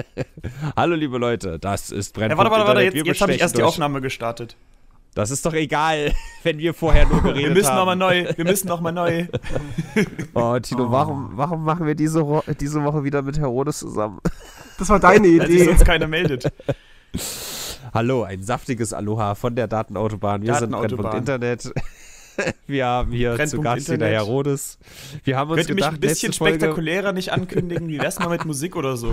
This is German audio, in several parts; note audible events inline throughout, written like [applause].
[laughs] Hallo, liebe Leute, das ist Brennpunkt. Ja, warte, warte, warte, jetzt, jetzt habe ich erst durch. die Aufnahme gestartet. Das ist doch egal, [laughs] wenn wir vorher nur geredet haben. wir müssen nochmal neu, wir müssen nochmal neu. [laughs] oh, Tino, oh. Warum, warum machen wir diese, diese Woche wieder mit Herodes zusammen? Das war deine Idee. Dass uns keiner meldet. Hallo, ein saftiges Aloha von der Datenautobahn. Wir Datenautobahn. sind Brennpunkt Internet. Wir haben hier Brennpunkt zu Gast Internet. der Herodes. Wir haben uns Könnt gedacht, ihr mich ein bisschen spektakulärer nicht ankündigen? Wie wär's mal mit Musik oder so?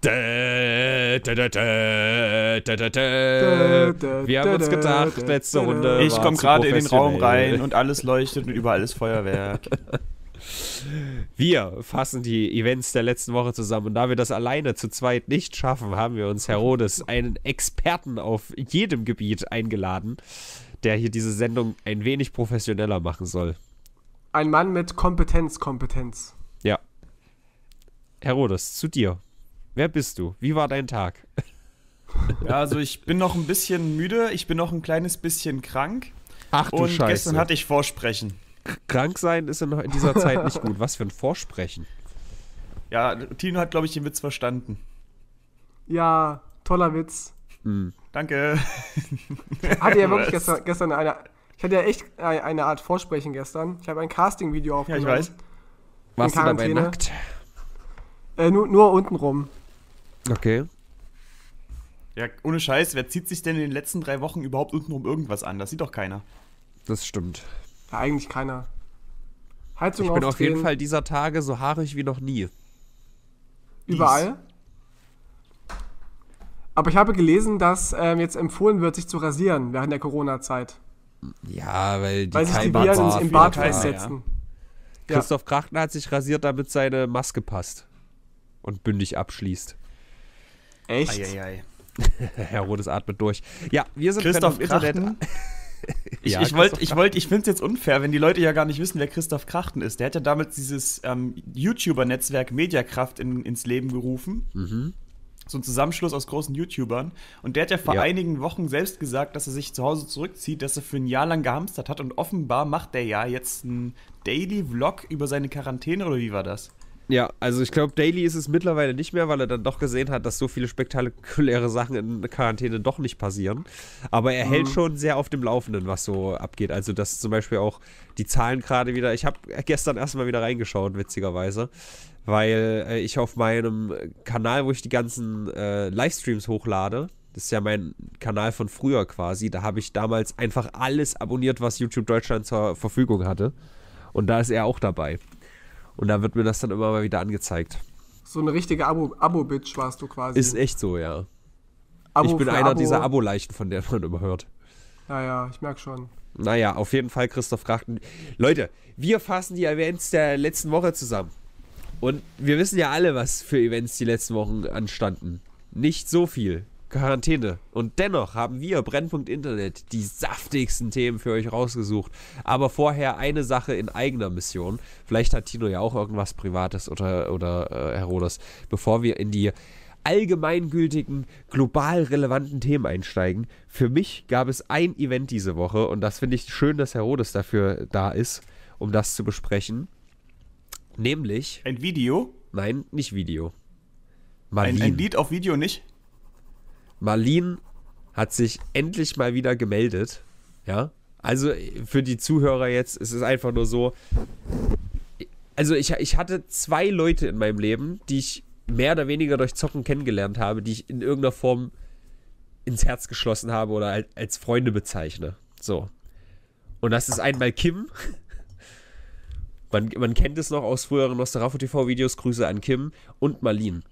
Wir haben uns gedacht, letzte Runde. Ich komme gerade in den Raum rein und alles leuchtet und überall ist Feuerwerk. [laughs] Wir fassen die Events der letzten Woche zusammen und da wir das alleine zu zweit nicht schaffen, haben wir uns Herodes, einen Experten auf jedem Gebiet, eingeladen, der hier diese Sendung ein wenig professioneller machen soll. Ein Mann mit Kompetenz, Kompetenz. Ja. Herodes, zu dir. Wer bist du? Wie war dein Tag? Ja, also ich bin noch ein bisschen müde, ich bin noch ein kleines bisschen krank. Ach du und Scheiße. gestern hatte ich Vorsprechen. Krank sein ist in dieser Zeit nicht gut. Was für ein Vorsprechen. Ja, Tino hat, glaube ich, den Witz verstanden. Ja, toller Witz. Mhm. Danke. Hatte ja [laughs] wirklich gestern, gestern, eine. Ich hatte ja echt eine Art Vorsprechen gestern. Ich habe ein Casting-Video aufgenommen. Ja, ich weiß. Warst du dabei nackt? Äh, nur, nur unten Okay. Ja, ohne Scheiß, wer zieht sich denn in den letzten drei Wochen überhaupt untenrum irgendwas an? Das sieht doch keiner. Das stimmt. Ja, eigentlich keiner. Heizung Ich bin auf jeden Fall dieser Tage so haarig wie noch nie. Überall? Aber ich habe gelesen, dass ähm, jetzt empfohlen wird, sich zu rasieren während der Corona-Zeit. Ja, weil die, weil sich die Viren Bad im Bad festsetzen. Ja. Christoph Krachtner hat sich rasiert, damit seine Maske passt und bündig abschließt. Echt? Eieiei. [laughs] Herr Rodes atmet durch. Ja, wir sind Christoph Internet. [laughs] Ich, ja, ich wollte, ich, wollt, ich finde es jetzt unfair, wenn die Leute ja gar nicht wissen, wer Christoph Krachten ist. Der hat ja damals dieses ähm, YouTuber-Netzwerk Mediakraft in, ins Leben gerufen. Mhm. So ein Zusammenschluss aus großen YouTubern. Und der hat ja vor ja. einigen Wochen selbst gesagt, dass er sich zu Hause zurückzieht, dass er für ein Jahr lang gehamstert hat. Und offenbar macht der ja jetzt einen Daily-Vlog über seine Quarantäne oder wie war das? Ja, also ich glaube, Daily ist es mittlerweile nicht mehr, weil er dann doch gesehen hat, dass so viele spektakuläre Sachen in Quarantäne doch nicht passieren. Aber er mhm. hält schon sehr auf dem Laufenden, was so abgeht. Also, dass zum Beispiel auch die Zahlen gerade wieder. Ich habe gestern erstmal wieder reingeschaut, witzigerweise, weil äh, ich auf meinem Kanal, wo ich die ganzen äh, Livestreams hochlade, das ist ja mein Kanal von früher quasi, da habe ich damals einfach alles abonniert, was YouTube Deutschland zur Verfügung hatte. Und da ist er auch dabei. Und da wird mir das dann immer mal wieder angezeigt. So eine richtige Abo-Bitch Abo warst du quasi. Ist echt so, ja. Abo ich bin einer Abo. dieser Abo-Leichen, von der man immer hört. Naja, ich merke schon. Naja, auf jeden Fall Christoph Krachten. Leute, wir fassen die Events der letzten Woche zusammen. Und wir wissen ja alle, was für Events die letzten Wochen anstanden. Nicht so viel. Quarantäne. Und dennoch haben wir, Brennpunkt Internet, die saftigsten Themen für euch rausgesucht. Aber vorher eine Sache in eigener Mission. Vielleicht hat Tino ja auch irgendwas Privates oder, oder äh, Herodes. Bevor wir in die allgemeingültigen, global relevanten Themen einsteigen. Für mich gab es ein Event diese Woche und das finde ich schön, dass Herr Rodes dafür da ist, um das zu besprechen. Nämlich. Ein Video? Nein, nicht Video. Ein, ein Lied auf Video nicht? Marlene hat sich endlich mal wieder gemeldet. Ja, also für die Zuhörer jetzt, es ist einfach nur so. Also ich, ich hatte zwei Leute in meinem Leben, die ich mehr oder weniger durch Zocken kennengelernt habe, die ich in irgendeiner Form ins Herz geschlossen habe oder als Freunde bezeichne. So. Und das ist einmal Kim. Man, man kennt es noch aus früheren Nostorafo TV-Videos. Grüße an Kim und Marlene.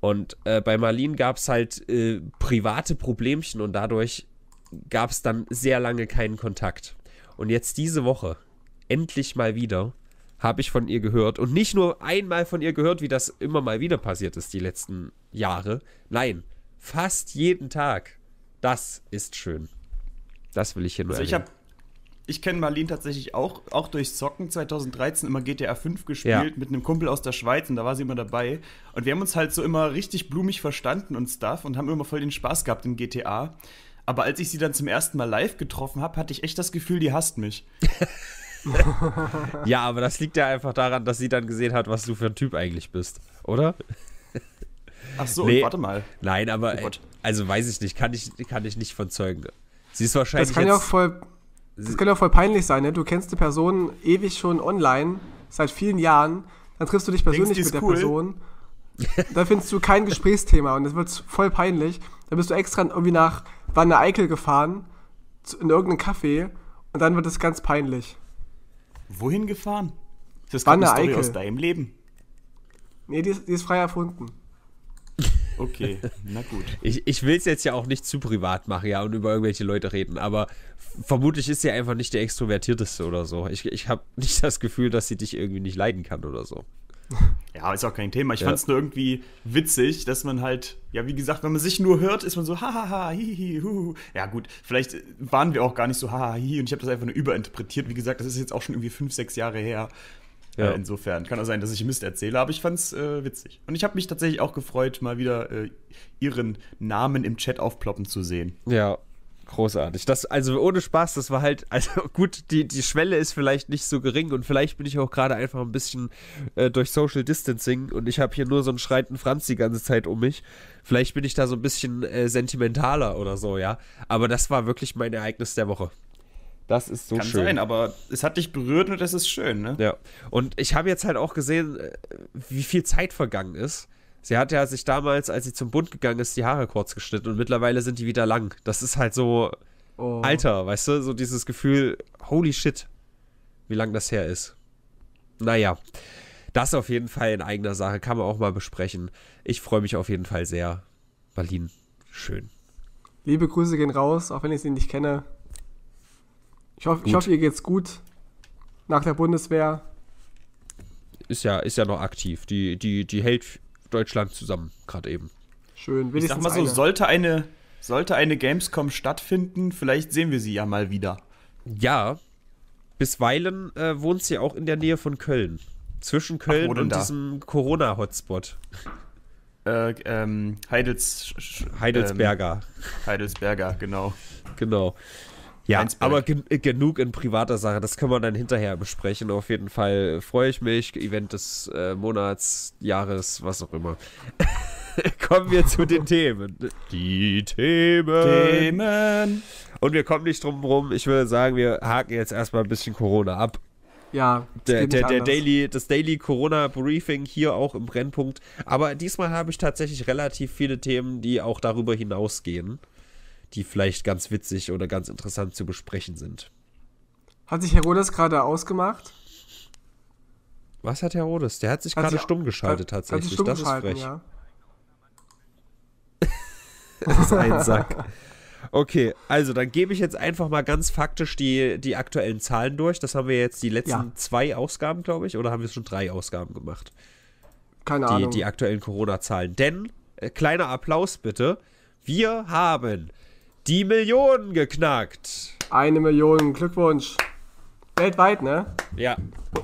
Und äh, bei Marlene gab es halt äh, private Problemchen und dadurch gab es dann sehr lange keinen Kontakt. Und jetzt diese Woche, endlich mal wieder, habe ich von ihr gehört. Und nicht nur einmal von ihr gehört, wie das immer mal wieder passiert ist die letzten Jahre. Nein, fast jeden Tag. Das ist schön. Das will ich hier nur also erwähnen ich kenne Marlene tatsächlich auch, auch durch Zocken 2013 immer GTA 5 gespielt ja. mit einem Kumpel aus der Schweiz und da war sie immer dabei. Und wir haben uns halt so immer richtig blumig verstanden und Stuff und haben immer voll den Spaß gehabt in GTA. Aber als ich sie dann zum ersten Mal live getroffen habe, hatte ich echt das Gefühl, die hasst mich. [laughs] ja, aber das liegt ja einfach daran, dass sie dann gesehen hat, was du für ein Typ eigentlich bist, oder? Ach so, nee, warte mal. Nein, aber oh äh, also weiß ich nicht, kann ich, kann ich nicht verzeugen. Sie ist wahrscheinlich. Das kann ja auch voll das könnte ja voll peinlich sein, ne? Du kennst die Person ewig schon online, seit vielen Jahren, dann triffst du dich persönlich Denkst, mit cool? der Person. [laughs] da findest du kein Gesprächsthema und das wird voll peinlich. Da bist du extra irgendwie nach Wanne Eickel gefahren, in irgendeinem Café und dann wird es ganz peinlich. Wohin gefahren? das Wanne eine Story aus deinem Leben? Nee, die ist, die ist frei erfunden. Okay, na gut. [laughs] Ich, ich will es jetzt ja auch nicht zu privat machen, ja, und über irgendwelche Leute reden, aber vermutlich ist sie einfach nicht der Extrovertierteste oder so. Ich, ich habe [laughs] nicht das Gefühl, dass sie dich irgendwie nicht leiden kann oder so. Ja, ist auch kein Thema. Ich ja. fand es nur irgendwie witzig, dass man halt, ja, wie gesagt, wenn man sich nur hört, ist man so, hahaha, hihihi, huhu. Ja, gut, vielleicht waren wir auch gar nicht so, hahaha, hihi, und ich habe das einfach nur überinterpretiert. Wie gesagt, das ist jetzt auch schon irgendwie fünf, sechs Jahre her. Ja. Äh, insofern kann auch sein, dass ich Mist erzähle, aber ich fand's äh, witzig. Und ich habe mich tatsächlich auch gefreut, mal wieder äh, ihren Namen im Chat aufploppen zu sehen. Ja, großartig. Das, also ohne Spaß, das war halt, [laughs] also gut, die, die Schwelle ist vielleicht nicht so gering und vielleicht bin ich auch gerade einfach ein bisschen äh, durch Social Distancing und ich habe hier nur so einen schreitenden Franz die ganze Zeit um mich. Vielleicht bin ich da so ein bisschen äh, sentimentaler oder so, ja. Aber das war wirklich mein Ereignis der Woche. Das ist so Kann schön. Kann sein, aber es hat dich berührt und das ist schön, ne? Ja. Und ich habe jetzt halt auch gesehen, äh, wie viel Zeit vergangen ist. Sie hat ja sich damals, als sie zum Bund gegangen ist, die Haare kurz geschnitten und mittlerweile sind die wieder lang. Das ist halt so oh. Alter, weißt du, so dieses Gefühl, holy shit, wie lang das her ist. Naja, das auf jeden Fall in eigener Sache, kann man auch mal besprechen. Ich freue mich auf jeden Fall sehr. Berlin, schön. Liebe Grüße gehen raus, auch wenn ich sie nicht kenne. Ich hoffe, ich hoffe, ihr geht's gut nach der Bundeswehr. Ist ja, ist ja noch aktiv. Die, die, die hält Deutschland zusammen, gerade eben. Schön. Ich sag mal so, eine. sollte eine, sollte eine Gamescom stattfinden, vielleicht sehen wir sie ja mal wieder. Ja. Bisweilen äh, wohnt sie auch in der Nähe von Köln. Zwischen Köln Ach, und da? diesem Corona-Hotspot. Äh, ähm, Heidels, Heidelsberger. Ähm, Heidelsberger, genau. Genau. Ja, Einsberg. aber gen genug in privater Sache. Das können wir dann hinterher besprechen. Auf jeden Fall äh, freue ich mich. Event des äh, Monats, Jahres, was auch immer. [laughs] kommen wir zu den Themen. Die Themen. Themen. Und wir kommen nicht drum herum. Ich würde sagen, wir haken jetzt erstmal ein bisschen Corona ab. Ja, der, der, der Daily, das Daily Corona Briefing hier auch im Brennpunkt. Aber diesmal habe ich tatsächlich relativ viele Themen, die auch darüber hinausgehen die vielleicht ganz witzig oder ganz interessant zu besprechen sind. Hat sich Herodes gerade ausgemacht? Was hat Herodes? Der hat sich hat gerade stumm geschaltet hat, tatsächlich. Hat das ist frech. Ja. [laughs] das ist ein Sack. Okay, also dann gebe ich jetzt einfach mal ganz faktisch die, die aktuellen Zahlen durch. Das haben wir jetzt die letzten ja. zwei Ausgaben, glaube ich, oder haben wir schon drei Ausgaben gemacht? Keine die, Ahnung. Die aktuellen Corona-Zahlen. Denn, äh, kleiner Applaus bitte, wir haben die Millionen geknackt. Eine Million, Glückwunsch. Weltweit, ne? Ja.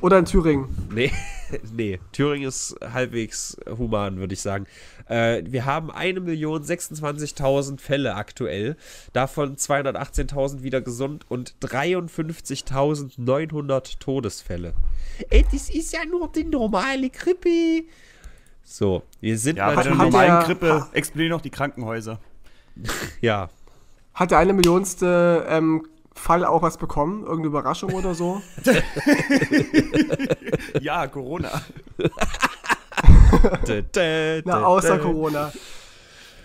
Oder in Thüringen. Nee, [laughs] nee. Thüringen ist halbwegs human, würde ich sagen. Äh, wir haben 1.026.000 Fälle aktuell, davon 218.000 wieder gesund und 53.900 Todesfälle. Ey, das ist ja nur die normale Grippe. So, wir sind ja, bei der normalen Grippe. Explodieren noch die Krankenhäuser. [laughs] ja, hat der eine Millionste ähm, Fall auch was bekommen? Irgendeine Überraschung oder so? [laughs] ja, Corona. [laughs] Na, außer Corona.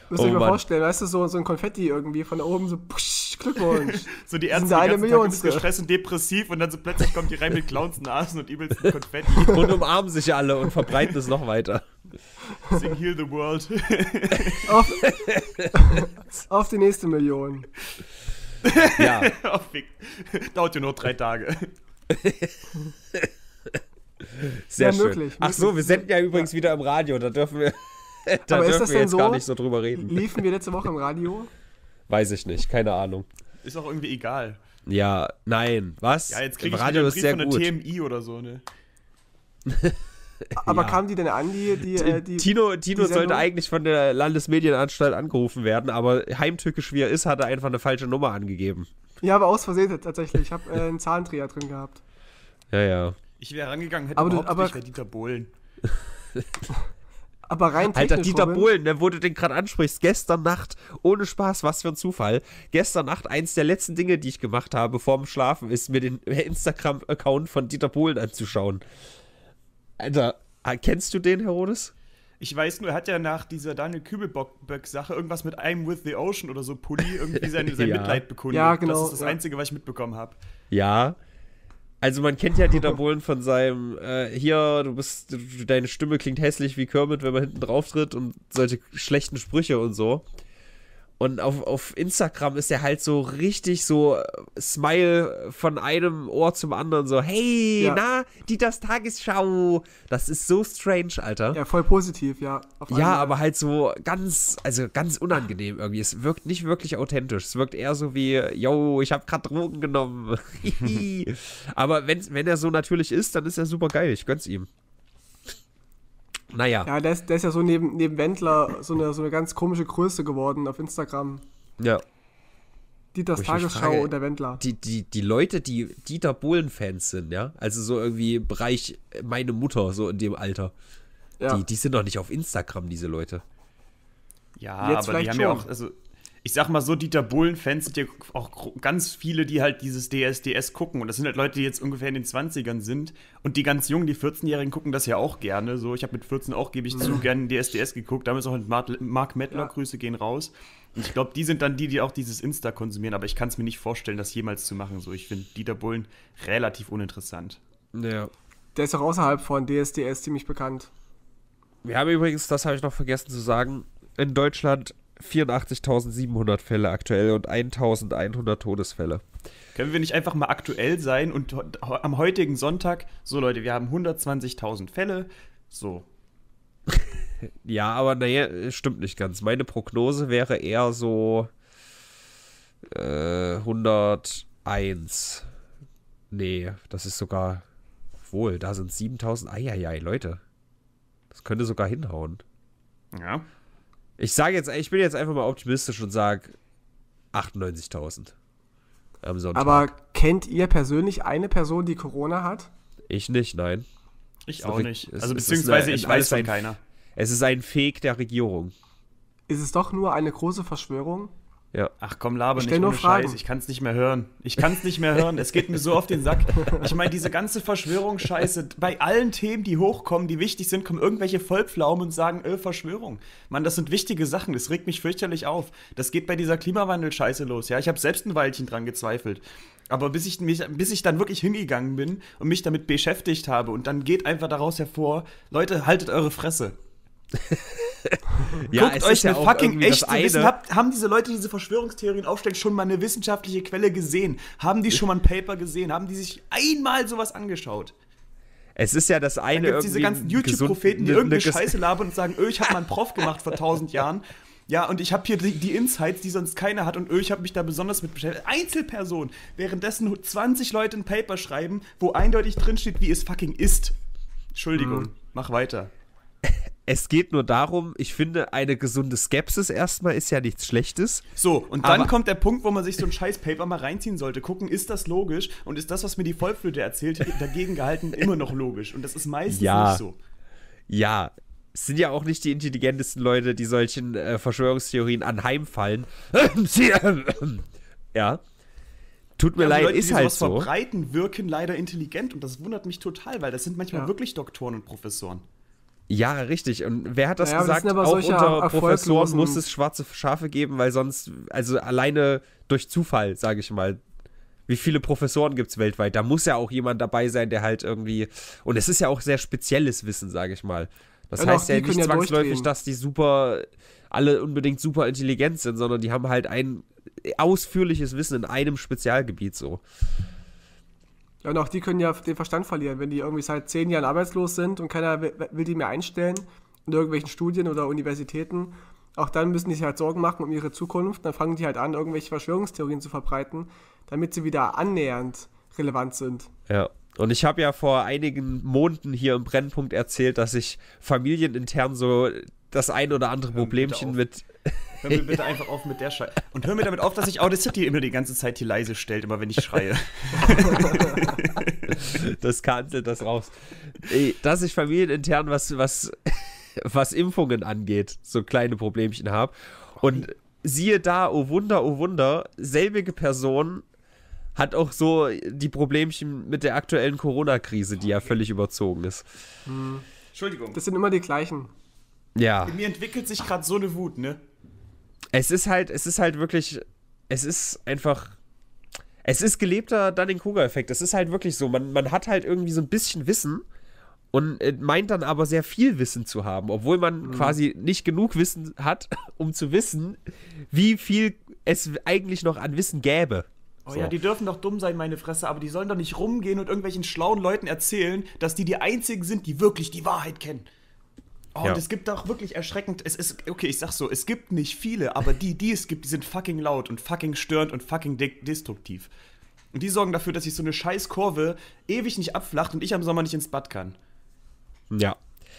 Müsst ihr oh, mal Mann. vorstellen, weißt du, so, so ein Konfetti irgendwie von oben so. Push, Glückwunsch. [laughs] so die Ärzte sind eine Million gestresst und depressiv und dann so plötzlich kommt die rein mit Clownsnasen und übelsten Konfetti. [laughs] Und umarmen sich alle und verbreiten es noch weiter. Sing Heal the World. [laughs] auf, auf die nächste Million. Ja. oh, Dauert ja nur drei Tage. Sehr ja, schön. Möglich, Ach so, wir senden ja übrigens ja. wieder im Radio, da dürfen wir da Aber dürfen wir jetzt so? gar nicht so drüber reden. Liefen wir letzte Woche im Radio? Weiß ich nicht, keine Ahnung. Ist auch irgendwie egal. Ja, nein, was? Ja, jetzt kriege ich Radio einen Brief von der gut. TMI oder so, ne? [laughs] Aber ja. kamen die denn an, die, die, äh, die Tino, Tino die sollte eigentlich von der Landesmedienanstalt angerufen werden, aber heimtückisch wie er ist, hat er einfach eine falsche Nummer angegeben. Ja, aber aus Versehen tatsächlich. Ich habe äh, einen Zahlendreher drin gehabt. Ja, ja. Ich wäre rangegangen, hätte aber überhaupt du, aber, nicht Dieter Bohlen. [laughs] Aber rein Alter, Dieter Bohlen, ne, wo du den gerade ansprichst, gestern Nacht, ohne Spaß, was für ein Zufall. Gestern Nacht, eins der letzten Dinge, die ich gemacht habe vorm Schlafen, ist mir den Instagram-Account von Dieter Bohlen anzuschauen. Alter, ah, kennst du den, Herodes? Ich weiß nur, er hat ja nach dieser Daniel Kübelböck-Sache irgendwas mit I'm with the Ocean oder so Pulli irgendwie [laughs] sein, sein ja. Mitleid bekundet. Ja, genau. Das ist das Einzige, was ich mitbekommen habe. Ja, also man kennt ja Dieter [laughs] Bohlen von seinem äh, hier, du bist, deine Stimme klingt hässlich wie Kermit, wenn man hinten drauf tritt und solche schlechten Sprüche und so. Und auf, auf Instagram ist er halt so richtig so äh, Smile von einem Ohr zum anderen, so, hey, ja. na, die das Tagesschau. Das ist so strange, Alter. Ja, voll positiv, ja. ja, aber halt so ganz, also ganz unangenehm irgendwie. Es wirkt nicht wirklich authentisch. Es wirkt eher so wie, yo, ich habe gerade Drogen genommen. [laughs] [laughs] aber wenn er so natürlich ist, dann ist er super geil. Ich gönn's ihm. Naja. Ja, der ist, der ist ja so neben, neben Wendler so eine, so eine ganz komische Größe geworden auf Instagram. Ja. Dieters Tagesschau frage, und der Wendler. Die, die, die Leute, die Dieter Bohlen-Fans sind, ja, also so irgendwie im Bereich äh, meine Mutter, so in dem Alter, ja. die, die sind doch nicht auf Instagram, diese Leute. Ja, Jetzt aber die haben schon. ja auch, also ich sag mal so, Dieter bullen fans sind ja auch ganz viele, die halt dieses DSDS gucken. Und das sind halt Leute, die jetzt ungefähr in den 20ern sind. Und die ganz Jungen, die 14-Jährigen, gucken das ja auch gerne. So, ich habe mit 14 auch, gebe ich zu, mhm. gerne DSDS geguckt. Damals auch mit Mark Mettler, ja. Grüße gehen raus. Und ich glaube, die sind dann die, die auch dieses Insta konsumieren. Aber ich kann es mir nicht vorstellen, das jemals zu machen. So, ich finde Dieter Bullen relativ uninteressant. Ja. Der ist auch außerhalb von DSDS ziemlich bekannt. Wir haben übrigens, das habe ich noch vergessen zu sagen, in Deutschland 84.700 Fälle aktuell und 1.100 Todesfälle. Können wir nicht einfach mal aktuell sein und am heutigen Sonntag, so Leute, wir haben 120.000 Fälle, so. [laughs] ja, aber naja, stimmt nicht ganz. Meine Prognose wäre eher so äh, 101. Nee, das ist sogar wohl, da sind 7.000. Eieiei, Leute. Das könnte sogar hinhauen. Ja. Ich sage jetzt, ich bin jetzt einfach mal optimistisch und sage 98.000 am Sonntag. Aber kennt ihr persönlich eine Person, die Corona hat? Ich nicht, nein. Ich auch nicht. also beziehungsweise eine, ich weiß von keiner. Es ist ein Fake der Regierung. Ist es doch nur eine große Verschwörung? Ja. Ach komm, laber nicht nur Fragen. Scheiß. Ich kann es nicht mehr hören. Ich kann es nicht mehr hören. Es geht mir so auf den Sack. Ich meine, diese ganze Verschwörungsscheiße. Bei allen Themen, die hochkommen, die wichtig sind, kommen irgendwelche Vollpflaumen und sagen, öh, Verschwörung. Mann, das sind wichtige Sachen. Das regt mich fürchterlich auf. Das geht bei dieser Klimawandelscheiße los. Ja, ich habe selbst ein Weilchen dran gezweifelt. Aber bis ich, mich, bis ich dann wirklich hingegangen bin und mich damit beschäftigt habe und dann geht einfach daraus hervor, Leute, haltet eure Fresse. [laughs] ja, Guckt euch eine ja fucking echte Wissen. Habt, haben diese Leute, die diese Verschwörungstheorien aufstellen, schon mal eine wissenschaftliche Quelle gesehen? Haben die schon mal ein Paper gesehen? Haben die sich einmal sowas angeschaut? Es ist ja das eine Da irgendwie. diese ganzen YouTube-Propheten, die irgendeine Scheiße labern und sagen, ich habe mal einen [laughs] Prof gemacht vor tausend Jahren. Ja, und ich habe hier die, die, Insights, die sonst keiner hat und öh, ich habe mich da besonders mit beschäftigt. Einzelperson, währenddessen 20 Leute ein Paper schreiben, wo eindeutig drinsteht, wie es fucking ist. Entschuldigung, mhm. mach weiter. [laughs] Es geht nur darum, ich finde, eine gesunde Skepsis erstmal ist ja nichts Schlechtes. So, und dann kommt der Punkt, wo man sich so ein scheiß Paper mal reinziehen sollte. Gucken, ist das logisch? Und ist das, was mir die Vollflöte erzählt, dagegen gehalten, [laughs] immer noch logisch? Und das ist meistens ja. nicht so. Ja, es sind ja auch nicht die intelligentesten Leute, die solchen äh, Verschwörungstheorien anheimfallen. [laughs] ja. Tut mir ja, leid, Leute, ist die halt so. verbreiten, wirken leider intelligent und das wundert mich total, weil das sind manchmal ja. wirklich Doktoren und Professoren. Ja, richtig. Und wer hat das naja, gesagt? Das Auch unter Professoren muss es schwarze Schafe geben, weil sonst, also alleine durch Zufall, sage ich mal, wie viele Professoren gibt es weltweit? Da muss ja auch jemand dabei sein, der halt irgendwie. Und es ist ja auch sehr spezielles Wissen, sage ich mal. Das ja, heißt ja nicht zwangsläufig, ja dass die super, alle unbedingt super intelligent sind, sondern die haben halt ein ausführliches Wissen in einem Spezialgebiet so. Ja, und auch die können ja den Verstand verlieren, wenn die irgendwie seit zehn Jahren arbeitslos sind und keiner will die mehr einstellen in irgendwelchen Studien oder Universitäten. Auch dann müssen die sich halt Sorgen machen um ihre Zukunft. Dann fangen die halt an, irgendwelche Verschwörungstheorien zu verbreiten, damit sie wieder annähernd relevant sind. Ja. Und ich habe ja vor einigen Monaten hier im Brennpunkt erzählt, dass ich familienintern so das ein oder andere Problemchen mit. Hör mir bitte einfach auf mit der Scheiße. Und hör mir damit auf, dass ich Audacity immer die ganze Zeit hier leise stellt, immer wenn ich schreie. [laughs] das kannte das raus. Dass ich familienintern was, was, was Impfungen angeht, so kleine Problemchen habe. Und siehe da, oh Wunder, oh Wunder, selbige Person hat auch so die Problemchen mit der aktuellen Corona-Krise, die ja ah, völlig überzogen ist. Hm. Entschuldigung. Das sind immer die gleichen. Ja. In mir entwickelt sich gerade so eine Wut, ne? Es ist halt, es ist halt wirklich, es ist einfach. Es ist gelebter Dunning-Kruger-Effekt. Es ist halt wirklich so. Man, man hat halt irgendwie so ein bisschen Wissen und äh, meint dann aber sehr viel Wissen zu haben, obwohl man mhm. quasi nicht genug Wissen hat, [laughs] um zu wissen, wie viel es eigentlich noch an Wissen gäbe. Oh so. ja, die dürfen doch dumm sein, meine Fresse, aber die sollen doch nicht rumgehen und irgendwelchen schlauen Leuten erzählen, dass die die einzigen sind, die wirklich die Wahrheit kennen. Oh, ja. und es gibt auch wirklich erschreckend, es ist, okay, ich sag so, es gibt nicht viele, aber die, die es gibt, die sind fucking laut und fucking störend und fucking de destruktiv. Und die sorgen dafür, dass sich so eine scheiß Kurve ewig nicht abflacht und ich am Sommer nicht ins Bad kann. Ja.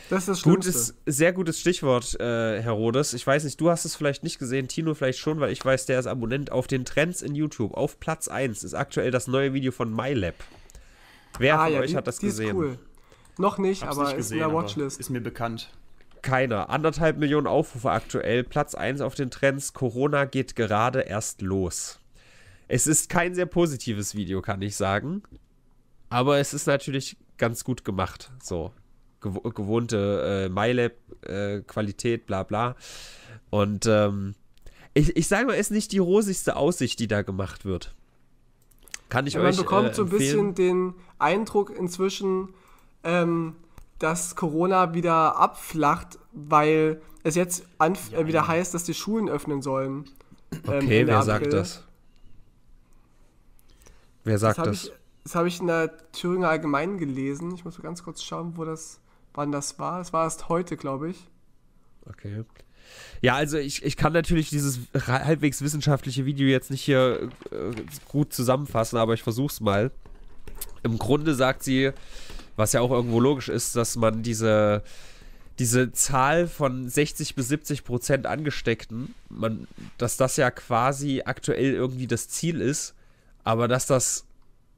Das ist das gutes, Sehr gutes Stichwort, äh, Herodes. Ich weiß nicht, du hast es vielleicht nicht gesehen, Tino vielleicht schon, weil ich weiß, der ist Abonnent auf den Trends in YouTube. Auf Platz 1 ist aktuell das neue Video von MyLab. Wer ah, von ja, euch die, hat das gesehen? Ist cool. Noch nicht, Hab's aber nicht gesehen, ist in der Watchlist. Ist mir bekannt keiner. Anderthalb Millionen Aufrufe aktuell, Platz 1 auf den Trends. Corona geht gerade erst los. Es ist kein sehr positives Video, kann ich sagen. Aber es ist natürlich ganz gut gemacht. So. Gew gewohnte äh, MyLab-Qualität, äh, bla bla. Und ähm, ich, ich sage mal, ist nicht die rosigste Aussicht, die da gemacht wird. Kann ich ja, euch Man bekommt äh, so ein bisschen den Eindruck inzwischen, ähm, dass Corona wieder abflacht, weil es jetzt äh, wieder heißt, dass die Schulen öffnen sollen. Ähm, okay, wer April. sagt das? Wer sagt das? das? habe ich in der Thüringer Allgemeinen gelesen. Ich muss mal ganz kurz schauen, wo das, wann das war. Es war erst heute, glaube ich. Okay. Ja, also ich, ich kann natürlich dieses halbwegs wissenschaftliche Video jetzt nicht hier äh, gut zusammenfassen, aber ich versuche es mal. Im Grunde sagt sie, was ja auch irgendwo logisch ist, dass man diese, diese Zahl von 60 bis 70 Prozent Angesteckten, man, dass das ja quasi aktuell irgendwie das Ziel ist, aber dass das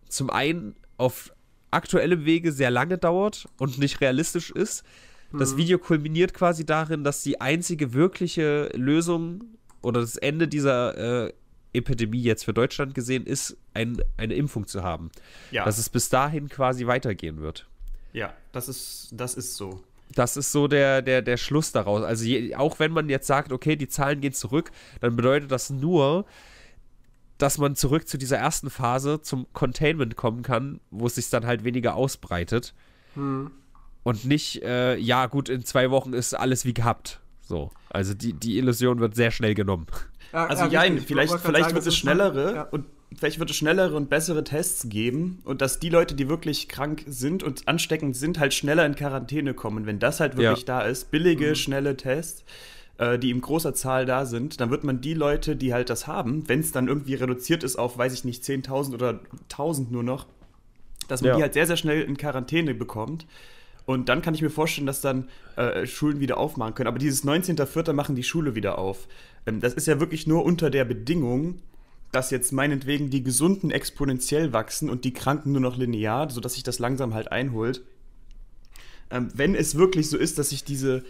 zum einen auf aktuellem Wege sehr lange dauert und nicht realistisch ist. Das mhm. Video kulminiert quasi darin, dass die einzige wirkliche Lösung oder das Ende dieser äh, Epidemie jetzt für Deutschland gesehen ist, ein, eine Impfung zu haben. Ja. Dass es bis dahin quasi weitergehen wird. Ja, das ist, das ist so. Das ist so der, der, der Schluss daraus. Also je, auch wenn man jetzt sagt, okay, die Zahlen gehen zurück, dann bedeutet das nur, dass man zurück zu dieser ersten Phase zum Containment kommen kann, wo es sich dann halt weniger ausbreitet. Hm. Und nicht, äh, ja, gut, in zwei Wochen ist alles wie gehabt. So. Also die, die Illusion wird sehr schnell genommen. Ja, also ja, nein, vielleicht, vielleicht wird es schnellere ja. und vielleicht wird es schnellere und bessere Tests geben und dass die Leute, die wirklich krank sind und ansteckend sind, halt schneller in Quarantäne kommen. wenn das halt wirklich ja. da ist, billige, mhm. schnelle Tests, äh, die in großer Zahl da sind, dann wird man die Leute, die halt das haben, wenn es dann irgendwie reduziert ist auf, weiß ich nicht, 10.000 oder 1.000 nur noch, dass man ja. die halt sehr, sehr schnell in Quarantäne bekommt. Und dann kann ich mir vorstellen, dass dann äh, Schulen wieder aufmachen können. Aber dieses 19.04. machen die Schule wieder auf. Ähm, das ist ja wirklich nur unter der Bedingung, dass jetzt meinetwegen die Gesunden exponentiell wachsen und die Kranken nur noch linear, sodass sich das langsam halt einholt. Ähm, wenn es wirklich so ist, dass sich diese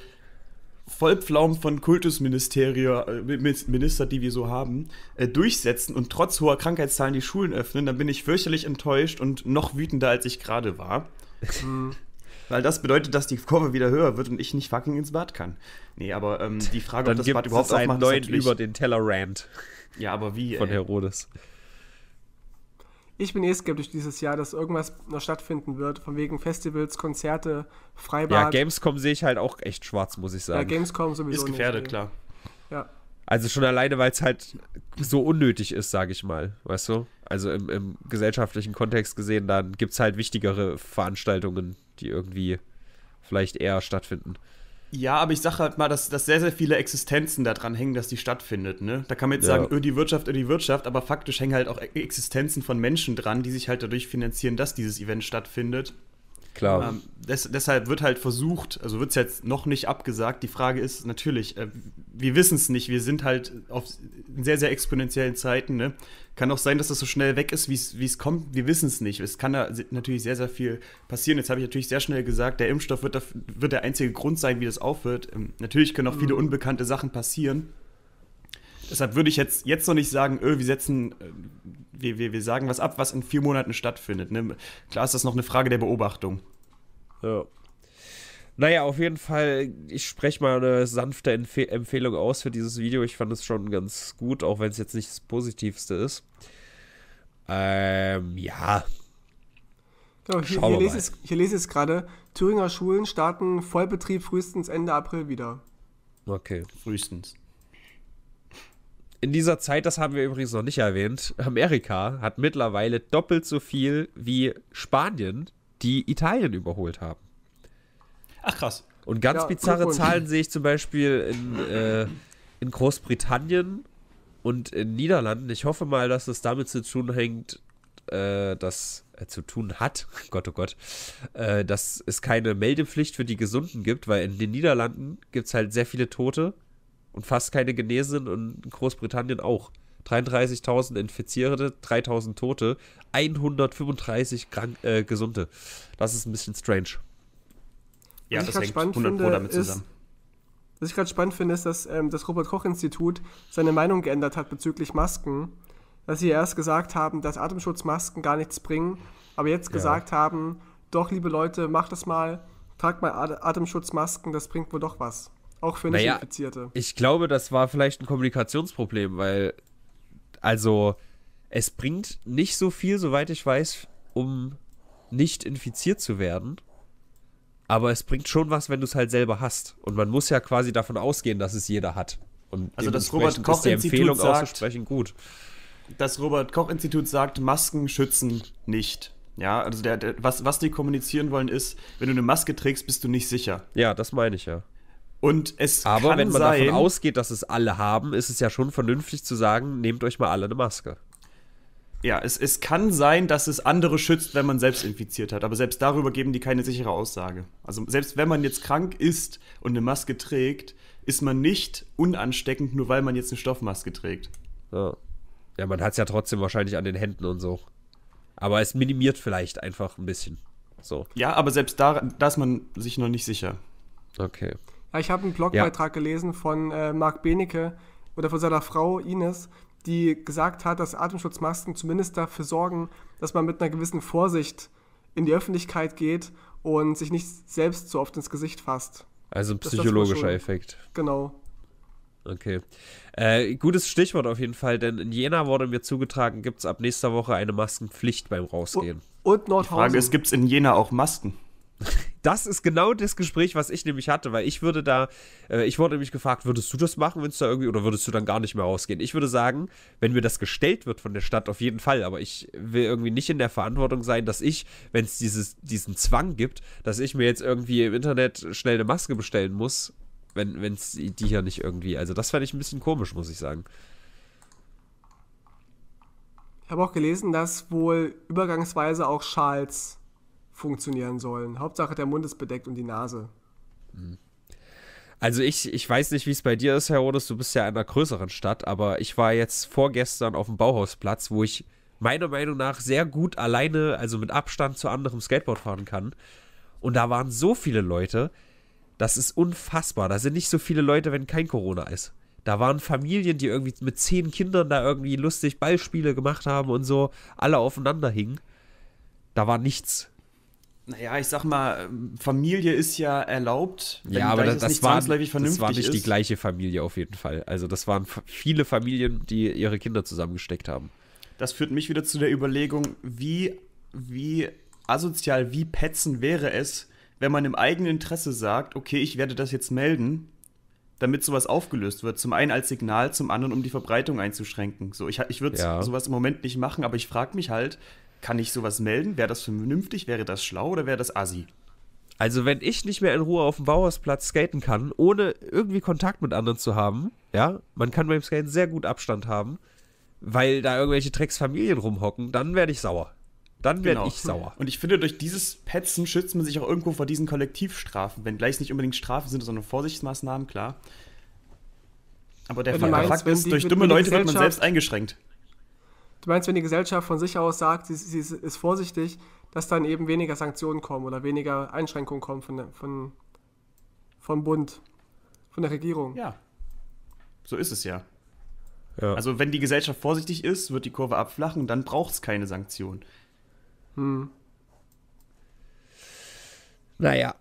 Vollpflaumen von Kultusminister, äh, die wir so haben, äh, durchsetzen und trotz hoher Krankheitszahlen die Schulen öffnen, dann bin ich fürchterlich enttäuscht und noch wütender, als ich gerade war. [laughs] Hm weil das bedeutet, dass die Kurve wieder höher wird und ich nicht fucking ins Bad kann. Nee, aber ähm, die [laughs] Frage, ob das Bad überhaupt es einen aufmacht, neuen ist natürlich... über den Tellerrand. Ja, aber wie? Von ey. Herodes. Ich bin eh skeptisch dieses Jahr, dass irgendwas noch stattfinden wird, von wegen Festivals, Konzerte, Freibad. Ja, Gamescom sehe ich halt auch echt schwarz, muss ich sagen. Ja, Gamescom sowieso. Ist gefährdet, nicht, klar. Ja. Also schon alleine, weil es halt so unnötig ist, sage ich mal, weißt du? Also im, im gesellschaftlichen Kontext gesehen, dann gibt es halt wichtigere Veranstaltungen, die irgendwie vielleicht eher stattfinden. Ja, aber ich sage halt mal, dass, dass sehr, sehr viele Existenzen daran hängen, dass die stattfindet. Ne? Da kann man jetzt ja. sagen, öh, die Wirtschaft, öh, die Wirtschaft, aber faktisch hängen halt auch Existenzen von Menschen dran, die sich halt dadurch finanzieren, dass dieses Event stattfindet. Klar. Ähm, des, deshalb wird halt versucht, also wird es jetzt noch nicht abgesagt. Die Frage ist natürlich, äh, wir wissen es nicht. Wir sind halt auf sehr, sehr exponentiellen Zeiten. Ne? Kann auch sein, dass das so schnell weg ist, wie es kommt. Wir wissen es nicht. Es kann da natürlich sehr, sehr viel passieren. Jetzt habe ich natürlich sehr schnell gesagt, der Impfstoff wird, da, wird der einzige Grund sein, wie das aufhört. Ähm, natürlich können auch viele mhm. unbekannte Sachen passieren. Deshalb würde ich jetzt, jetzt noch nicht sagen, öh, wir setzen äh, wir, wir, wir sagen was ab, was in vier Monaten stattfindet. Ne? Klar ist das noch eine Frage der Beobachtung. Ja. Naja, auf jeden Fall, ich spreche mal eine sanfte Empfeh Empfehlung aus für dieses Video. Ich fand es schon ganz gut, auch wenn es jetzt nicht das Positivste ist. Ähm, ja. Genau, hier, hier, lese ich, hier lese ich es gerade. Thüringer Schulen starten Vollbetrieb frühestens Ende April wieder. Okay. Frühestens in dieser Zeit, das haben wir übrigens noch nicht erwähnt, Amerika hat mittlerweile doppelt so viel wie Spanien, die Italien überholt haben. Ach krass. Und ganz ja, bizarre Zahlen sehe ich zum Beispiel in, äh, in Großbritannien und in Niederlanden. Ich hoffe mal, dass es damit zu tun hängt, äh, dass äh, zu tun hat, [laughs] oh Gott oh Gott, äh, dass es keine Meldepflicht für die Gesunden gibt, weil in den Niederlanden gibt es halt sehr viele Tote und fast keine Genesenen und Großbritannien auch. 33.000 Infizierte, 3.000 Tote, 135 Krank äh, Gesunde. Das ist ein bisschen strange. Ja, das hängt 100 finde, Pro damit zusammen. was ich gerade spannend finde, ist, dass ähm, das Robert-Koch-Institut seine Meinung geändert hat bezüglich Masken. Dass sie erst gesagt haben, dass Atemschutzmasken gar nichts bringen, aber jetzt ja. gesagt haben, doch, liebe Leute, macht das mal, tragt mal Atemschutzmasken, das bringt wohl doch was. Auch für nicht naja, Infizierte. Ich glaube, das war vielleicht ein Kommunikationsproblem, weil, also, es bringt nicht so viel, soweit ich weiß, um nicht infiziert zu werden. Aber es bringt schon was, wenn du es halt selber hast. Und man muss ja quasi davon ausgehen, dass es jeder hat. Und also das Robert Koch ist die Empfehlung sagt, auszusprechen gut. Das Robert Koch Institut sagt, Masken schützen nicht. Ja, also der, der, was, was die kommunizieren wollen ist, wenn du eine Maske trägst, bist du nicht sicher. Ja, das meine ich ja. Und es Aber kann wenn man sein, davon ausgeht, dass es alle haben, ist es ja schon vernünftig zu sagen, nehmt euch mal alle eine Maske. Ja, es, es kann sein, dass es andere schützt, wenn man selbst infiziert hat. Aber selbst darüber geben die keine sichere Aussage. Also selbst wenn man jetzt krank ist und eine Maske trägt, ist man nicht unansteckend, nur weil man jetzt eine Stoffmaske trägt. Ja, ja man hat es ja trotzdem wahrscheinlich an den Händen und so. Aber es minimiert vielleicht einfach ein bisschen. So. Ja, aber selbst da, da ist man sich noch nicht sicher. Okay. Ah, ich habe einen Blogbeitrag ja. gelesen von äh, Marc Benecke oder von seiner Frau Ines, die gesagt hat, dass Atemschutzmasken zumindest dafür sorgen, dass man mit einer gewissen Vorsicht in die Öffentlichkeit geht und sich nicht selbst so oft ins Gesicht fasst. Also ein psychologischer Effekt. Genau. Okay. Äh, gutes Stichwort auf jeden Fall, denn in Jena wurde mir zugetragen, gibt es ab nächster Woche eine Maskenpflicht beim Rausgehen. Und, und Nordhausen. Die Frage ist, gibt es in Jena auch Masken? das ist genau das Gespräch, was ich nämlich hatte, weil ich würde da, äh, ich wurde nämlich gefragt, würdest du das machen, wenn es da irgendwie, oder würdest du dann gar nicht mehr rausgehen? Ich würde sagen, wenn mir das gestellt wird von der Stadt, auf jeden Fall, aber ich will irgendwie nicht in der Verantwortung sein, dass ich, wenn es diesen Zwang gibt, dass ich mir jetzt irgendwie im Internet schnell eine Maske bestellen muss, wenn es die hier nicht irgendwie, also das fände ich ein bisschen komisch, muss ich sagen. Ich habe auch gelesen, dass wohl übergangsweise auch Schals funktionieren sollen. Hauptsache der Mund ist bedeckt und die Nase. Also ich, ich weiß nicht, wie es bei dir ist, Herr Rodes, du bist ja in einer größeren Stadt, aber ich war jetzt vorgestern auf dem Bauhausplatz, wo ich meiner Meinung nach sehr gut alleine, also mit Abstand zu anderem Skateboard fahren kann. Und da waren so viele Leute, das ist unfassbar. Da sind nicht so viele Leute, wenn kein Corona ist. Da waren Familien, die irgendwie mit zehn Kindern da irgendwie lustig Ballspiele gemacht haben und so, alle aufeinander hingen. Da war nichts naja, ich sag mal, Familie ist ja erlaubt. ja, aber das, das, war, das war nicht ist. die gleiche Familie auf jeden Fall. Also das waren viele Familien, die ihre Kinder zusammengesteckt haben. Das führt mich wieder zu der Überlegung, wie, wie asozial, wie petzen wäre es, wenn man im eigenen Interesse sagt, okay, ich werde das jetzt melden, damit sowas aufgelöst wird. Zum einen als Signal, zum anderen, um die Verbreitung einzuschränken. So, ich, ich würde ja. sowas im Moment nicht machen, aber ich frage mich halt, kann ich sowas melden? Wäre das vernünftig? Wäre das schlau oder wäre das assi? Also, wenn ich nicht mehr in Ruhe auf dem Bauersplatz skaten kann, ohne irgendwie Kontakt mit anderen zu haben, ja, man kann beim Skaten sehr gut Abstand haben, weil da irgendwelche Drecksfamilien rumhocken, dann werde ich sauer. Dann werde genau. ich sauer. Und ich finde, durch dieses Petzen schützt man sich auch irgendwo vor diesen Kollektivstrafen, wenn gleich nicht unbedingt Strafen sind, sondern Vorsichtsmaßnahmen, klar. Aber der Fakt, Fakt ist, durch dumme Leute wird man selbst eingeschränkt. Du meinst, wenn die Gesellschaft von sich aus sagt, sie, sie ist vorsichtig, dass dann eben weniger Sanktionen kommen oder weniger Einschränkungen kommen von, von, vom Bund, von der Regierung. Ja. So ist es ja. ja. Also, wenn die Gesellschaft vorsichtig ist, wird die Kurve abflachen, dann braucht es keine Sanktionen. Hm. Naja,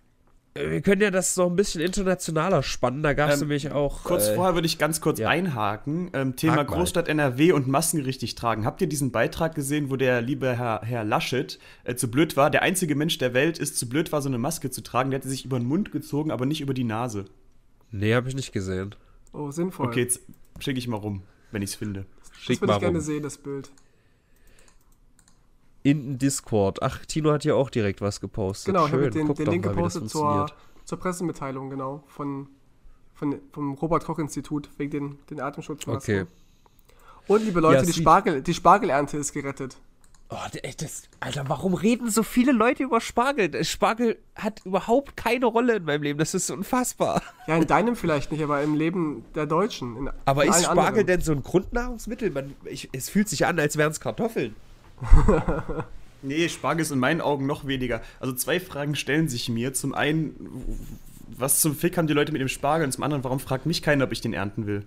wir können ja das noch ein bisschen internationaler spannen. Da gab es ähm, nämlich auch. Kurz äh, vorher würde ich ganz kurz ja. einhaken. Ähm, Thema Haken Großstadt NRW und Masken richtig tragen. Habt ihr diesen Beitrag gesehen, wo der liebe Herr, Herr Laschet äh, zu blöd war? Der einzige Mensch der Welt ist zu blöd war, so eine Maske zu tragen. Der hätte sich über den Mund gezogen, aber nicht über die Nase. Nee, habe ich nicht gesehen. Oh, sinnvoll. Okay, jetzt schicke ich mal rum, wenn ich es finde. Schick das würde ich gerne sehen, das Bild in den Discord. Ach, Tino hat ja auch direkt was gepostet. Genau, Schön. ich habe den, den Link mal, gepostet zur, zur Pressemitteilung, genau, von, von, vom Robert-Koch-Institut wegen den, den Atemschutzmaßnahmen. Okay. Und liebe Leute, ja, die, Spargel, die Spargelernte ist gerettet. Oh, das, Alter, warum reden so viele Leute über Spargel? Spargel hat überhaupt keine Rolle in meinem Leben. Das ist unfassbar. Ja, in deinem vielleicht nicht, aber im Leben der Deutschen. In, aber in ist Spargel anderen. denn so ein Grundnahrungsmittel? Man, ich, es fühlt sich an, als wären es Kartoffeln. [laughs] nee, Spargel ist in meinen Augen noch weniger. Also zwei Fragen stellen sich mir. Zum einen, was zum Fick haben die Leute mit dem Spargel? Und zum anderen, warum fragt mich keiner, ob ich den ernten will?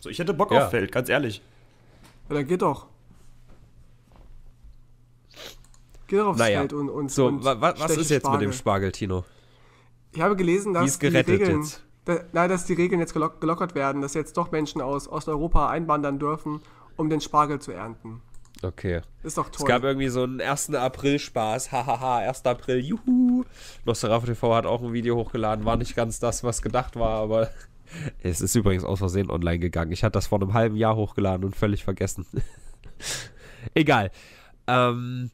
So, ich hätte Bock ja. auf Feld, ganz ehrlich. Ja, dann geht doch. Geh doch aufs naja. Feld und, und So, und wa wa was ist jetzt Spargel. mit dem Spargel, Tino? Ich habe gelesen, dass die Regeln, jetzt. Da, na, dass die Regeln jetzt gelock gelockert werden, dass jetzt doch Menschen aus Osteuropa einwandern dürfen, um den Spargel zu ernten. Okay. Ist doch toll. Es gab irgendwie so einen 1. April-Spaß. Hahaha, 1. April, juhu. Nosferatu TV hat auch ein Video hochgeladen. War nicht ganz das, was gedacht war, aber. [laughs] Es ist übrigens aus Versehen online gegangen. Ich hatte das vor einem halben Jahr hochgeladen und völlig vergessen. [laughs] Egal. Ähm,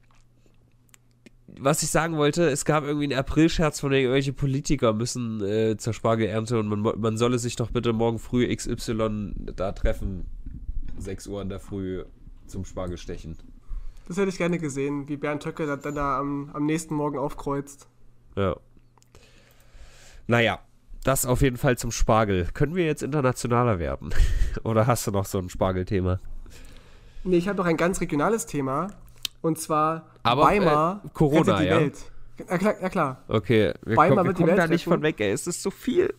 was ich sagen wollte, es gab irgendwie einen April-Scherz von wegen, irgendwelche Politiker müssen äh, zur Spargelernte und man, man solle sich doch bitte morgen früh XY da treffen. 6 Uhr in der Früh zum Spargelstechen. Das hätte ich gerne gesehen, wie Bernd Töcke dann da, am, am nächsten Morgen aufkreuzt. Ja. Naja, das auf jeden Fall zum Spargel. Können wir jetzt internationaler werden? [laughs] Oder hast du noch so ein Spargelthema? Nee, ich habe noch ein ganz regionales Thema. Und zwar Aber, äh, Weimar äh, Corona, die ja? Welt. Ja klar, ja, klar. Okay, wir Weimar kommen, wir wird die Welt da nicht retten. von weg, ey. Es ist zu viel.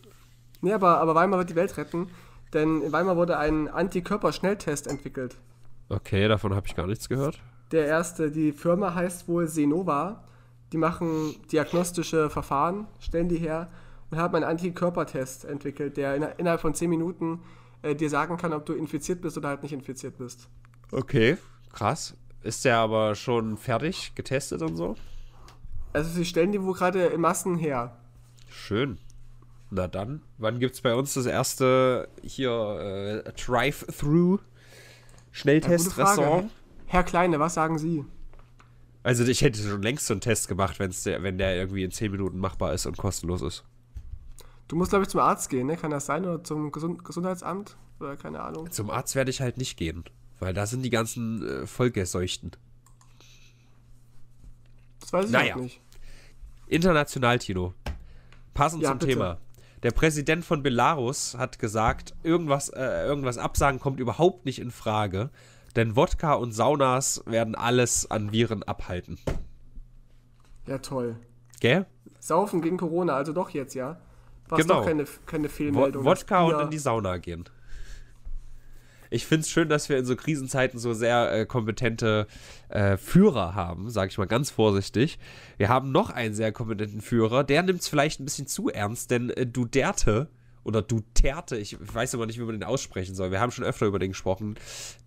Nee, aber, aber Weimar wird die Welt retten. Denn in Weimar wurde ein Antikörperschnelltest entwickelt. Okay, davon habe ich gar nichts gehört. Der erste, die Firma heißt wohl Senova. Die machen diagnostische Verfahren, stellen die her und haben einen Antikörpertest entwickelt, der in, innerhalb von 10 Minuten äh, dir sagen kann, ob du infiziert bist oder halt nicht infiziert bist. Okay, krass. Ist der aber schon fertig getestet und so? Also sie stellen die wohl gerade in Massen her. Schön. Na dann, wann gibt es bei uns das erste hier äh, Drive-Through? Schnelltest, ja, Herr Kleine, was sagen Sie? Also ich hätte schon längst so einen Test gemacht, wenn's der, wenn der irgendwie in 10 Minuten machbar ist und kostenlos ist. Du musst, glaube ich, zum Arzt gehen, ne? Kann das sein? Oder zum Gesund Gesundheitsamt? Oder keine Ahnung. Zum Arzt werde ich halt nicht gehen, weil da sind die ganzen äh, Vollgeseuchten. Das weiß ich naja. nicht. International, Tino. Passend ja, zum bitte. Thema. Der Präsident von Belarus hat gesagt, irgendwas, äh, irgendwas absagen kommt überhaupt nicht in Frage, denn Wodka und Saunas werden alles an Viren abhalten. Ja, toll. Gell? Saufen gegen Corona, also doch jetzt, ja? War genau. doch keine, keine Fehlmeldung. Wodka und in die Sauna gehen ich finde es schön, dass wir in so Krisenzeiten so sehr äh, kompetente äh, Führer haben, sage ich mal ganz vorsichtig. Wir haben noch einen sehr kompetenten Führer. Der nimmt es vielleicht ein bisschen zu ernst, denn äh, Duterte oder Duterte, ich weiß aber nicht, wie man den aussprechen soll. Wir haben schon öfter über den gesprochen.